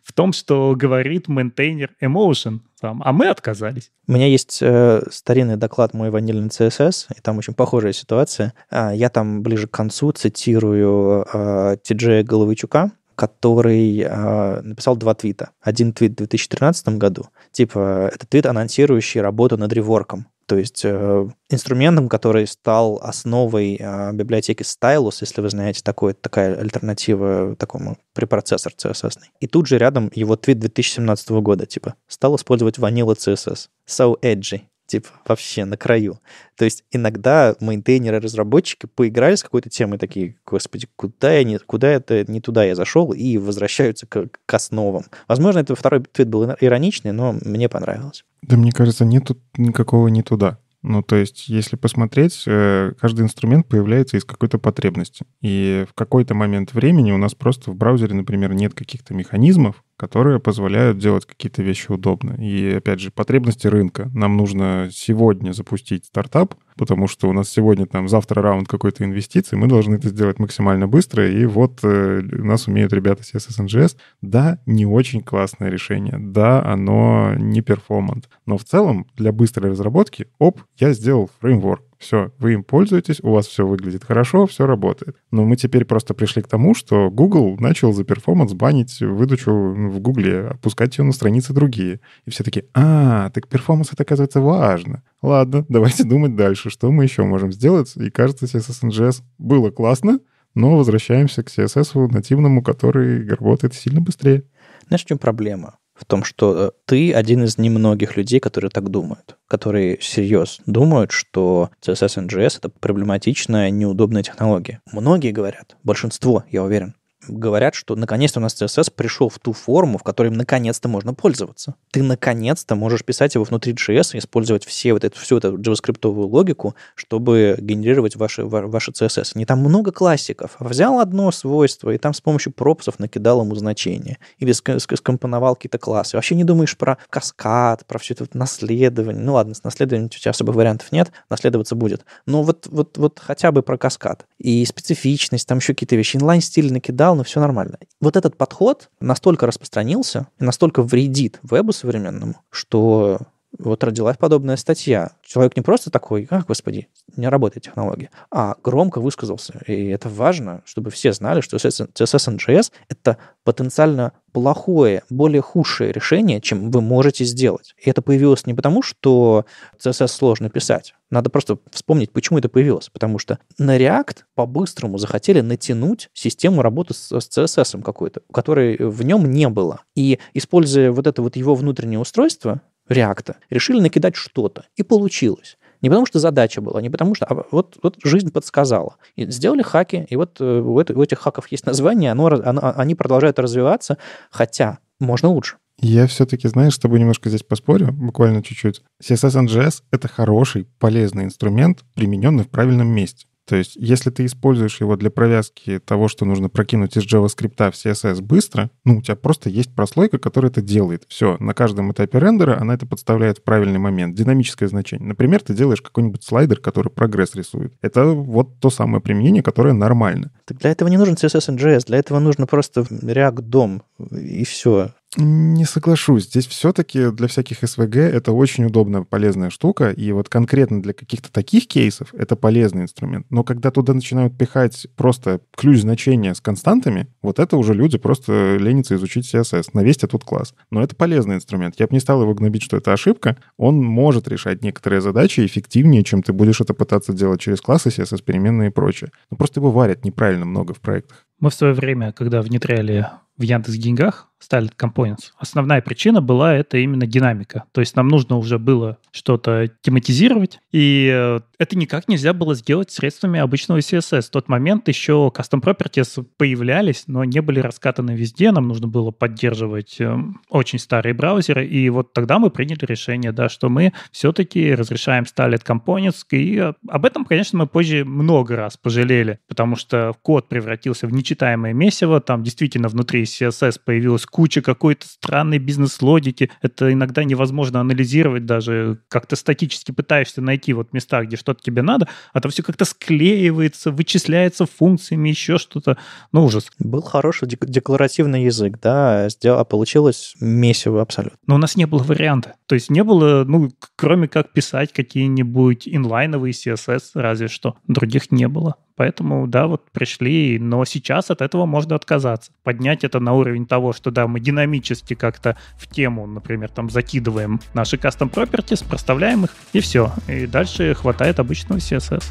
в том, что говорит maintainer emotion, там, а мы отказались.
У меня есть э, старинный доклад мой ванильный CSS, и там очень похожая ситуация. А, я там ближе к концу цитирую э, а, Тиджея Головычука, который э, написал два твита. Один твит в 2013 году, типа, э, это твит, анонсирующий работу над реворком. То есть э, инструментом, который стал основой а, библиотеки Stylus, если вы знаете, такой, такая альтернатива такому препроцессор CSS. И тут же рядом его твит 2017 года, типа, стал использовать ванила CSS. So edgy типа вообще на краю. То есть иногда мейнтейнеры, разработчики поиграли с какой-то темой такие, господи, куда я не, куда это не туда я зашел и возвращаются к, к основам. Возможно, это второй твит был ироничный, но мне понравилось.
Да, мне кажется, нету никакого не туда. Ну, то есть, если посмотреть, э, каждый инструмент появляется из какой-то потребности. И в какой-то момент времени у нас просто в браузере, например, нет каких-то механизмов, которые позволяют делать какие-то вещи удобно. И, опять же, потребности рынка. Нам нужно сегодня запустить стартап, потому что у нас сегодня там завтра раунд какой-то инвестиции мы должны это сделать максимально быстро, и вот э, нас умеют ребята с SSNGS. Да, не очень классное решение, да, оно не перформант, но в целом для быстрой разработки, оп, я сделал фреймворк, все, вы им пользуетесь, у вас все выглядит хорошо, все работает. Но мы теперь просто пришли к тому, что Google начал за перформанс банить выдачу в Гугле, опускать ее на страницы другие. И все таки а, так перформанс это, оказывается, важно. Ладно, давайте думать дальше, что мы еще можем сделать. И кажется, CSS NGS было классно, но возвращаемся к CSS нативному, который работает сильно быстрее. Знаешь, в чем проблема?
в том, что э, ты один из немногих людей, которые так думают, которые серьезно думают, что CSS и JS — это проблематичная, неудобная технология. Многие говорят, большинство, я уверен, говорят, что наконец-то у нас CSS пришел в ту форму, в которой наконец-то можно пользоваться. Ты наконец-то можешь писать его внутри JS, и использовать все вот эту, всю эту JavaScript логику, чтобы генерировать ваши, ваши CSS. Не там много классиков. Взял одно свойство и там с помощью пропсов накидал ему значение. Или скомпоновал какие-то классы. Вообще не думаешь про каскад, про все это вот наследование. Ну ладно, с наследованием у тебя особо вариантов нет, наследоваться будет. Но вот, вот, вот хотя бы про каскад. И специфичность, там еще какие-то вещи. Инлайн-стиль накидал, но все нормально. Вот этот подход настолько распространился и настолько вредит вебу современному, что вот родилась подобная статья. Человек не просто такой, а, господи, не работает технология, а громко высказался. И это важно, чтобы все знали, что CSS NGS — это потенциально плохое, более худшее решение, чем вы можете сделать. И это появилось не потому, что CSS сложно писать. Надо просто вспомнить, почему это появилось. Потому что на React по-быстрому захотели натянуть систему работы с, с CSS какой-то, которой в нем не было. И используя вот это вот его внутреннее устройство, реакта, решили накидать что-то, и получилось. Не потому что задача была, не потому что... А вот, вот жизнь подсказала. И сделали хаки, и вот э, у, это, у этих хаков есть название, оно, оно, они продолжают развиваться, хотя
можно лучше. Я все-таки, знаешь, с тобой немножко здесь поспорю, буквально чуть-чуть. CSS NGS — это хороший, полезный инструмент, примененный в правильном месте. То есть, если ты используешь его для провязки того, что нужно прокинуть из JavaScript в CSS быстро, ну, у тебя просто есть прослойка, которая это делает. Все, на каждом этапе рендера она это подставляет в правильный момент. Динамическое значение. Например, ты делаешь какой-нибудь слайдер, который прогресс рисует. Это вот то самое применение, которое нормально.
Так для этого не нужен CSS и JS, для этого нужно просто React DOM, и все.
Не соглашусь. Здесь все-таки для всяких СВГ это очень удобная, полезная штука. И вот конкретно для каких-то таких кейсов это полезный инструмент. Но когда туда начинают пихать просто ключ значения с константами, вот это уже люди просто ленятся изучить CSS. Навестят этот класс. Но это полезный инструмент. Я бы не стал его гнобить, что это ошибка. Он может решать некоторые задачи эффективнее, чем ты будешь это пытаться делать через классы, CSS-переменные и прочее. Но ну, просто его варят неправильно много в проектах.
Мы в свое время, когда внедряли в Яндекс Деньгах Styled Components. Основная причина была это именно динамика. То есть нам нужно уже было что-то тематизировать, и э, это никак нельзя было сделать средствами обычного CSS. В тот момент еще Custom Properties появлялись, но не были раскатаны везде. Нам нужно было поддерживать эм, очень старые браузеры, и вот тогда мы приняли решение, да, что мы все-таки разрешаем Styled Components, и э, об этом, конечно, мы позже много раз пожалели, потому что код превратился в нечитаемое месиво, там действительно внутри CSS появилась куча какой-то странной бизнес-логики. Это иногда невозможно анализировать даже. Как-то статически пытаешься найти вот места, где что-то тебе надо, а то все как-то
склеивается, вычисляется функциями, еще что-то. Ну, ужас. Был хороший дек- декларативный язык, да, сдел- а получилось месиво абсолютно.
Но у нас не было варианта. То есть не было, ну, кроме как писать какие-нибудь инлайновые CSS, разве что. Других не было. Поэтому, да, вот пришли, но сейчас от этого можно отказаться. Поднять это на уровень того, что да, когда мы динамически как-то в тему, например, там закидываем наши custom properties, проставляем их, и все. И дальше хватает обычного CSS.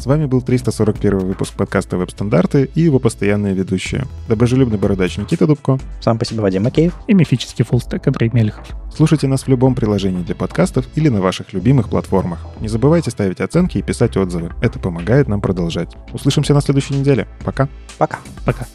С вами был 341 выпуск подкаста «Веб-стандарты» и его постоянные ведущие. Доброжелюбный бородач Никита Дубко. Сам по себе Вадим Макеев. И мифический фуллстек Андрей Мельхов. Слушайте нас в любом приложении для подкастов или на ваших любимых платформах. Не забывайте ставить оценки и писать отзывы. Это помогает нам продолжать. Услышимся на следующей неделе. Пока. Пока. Пока.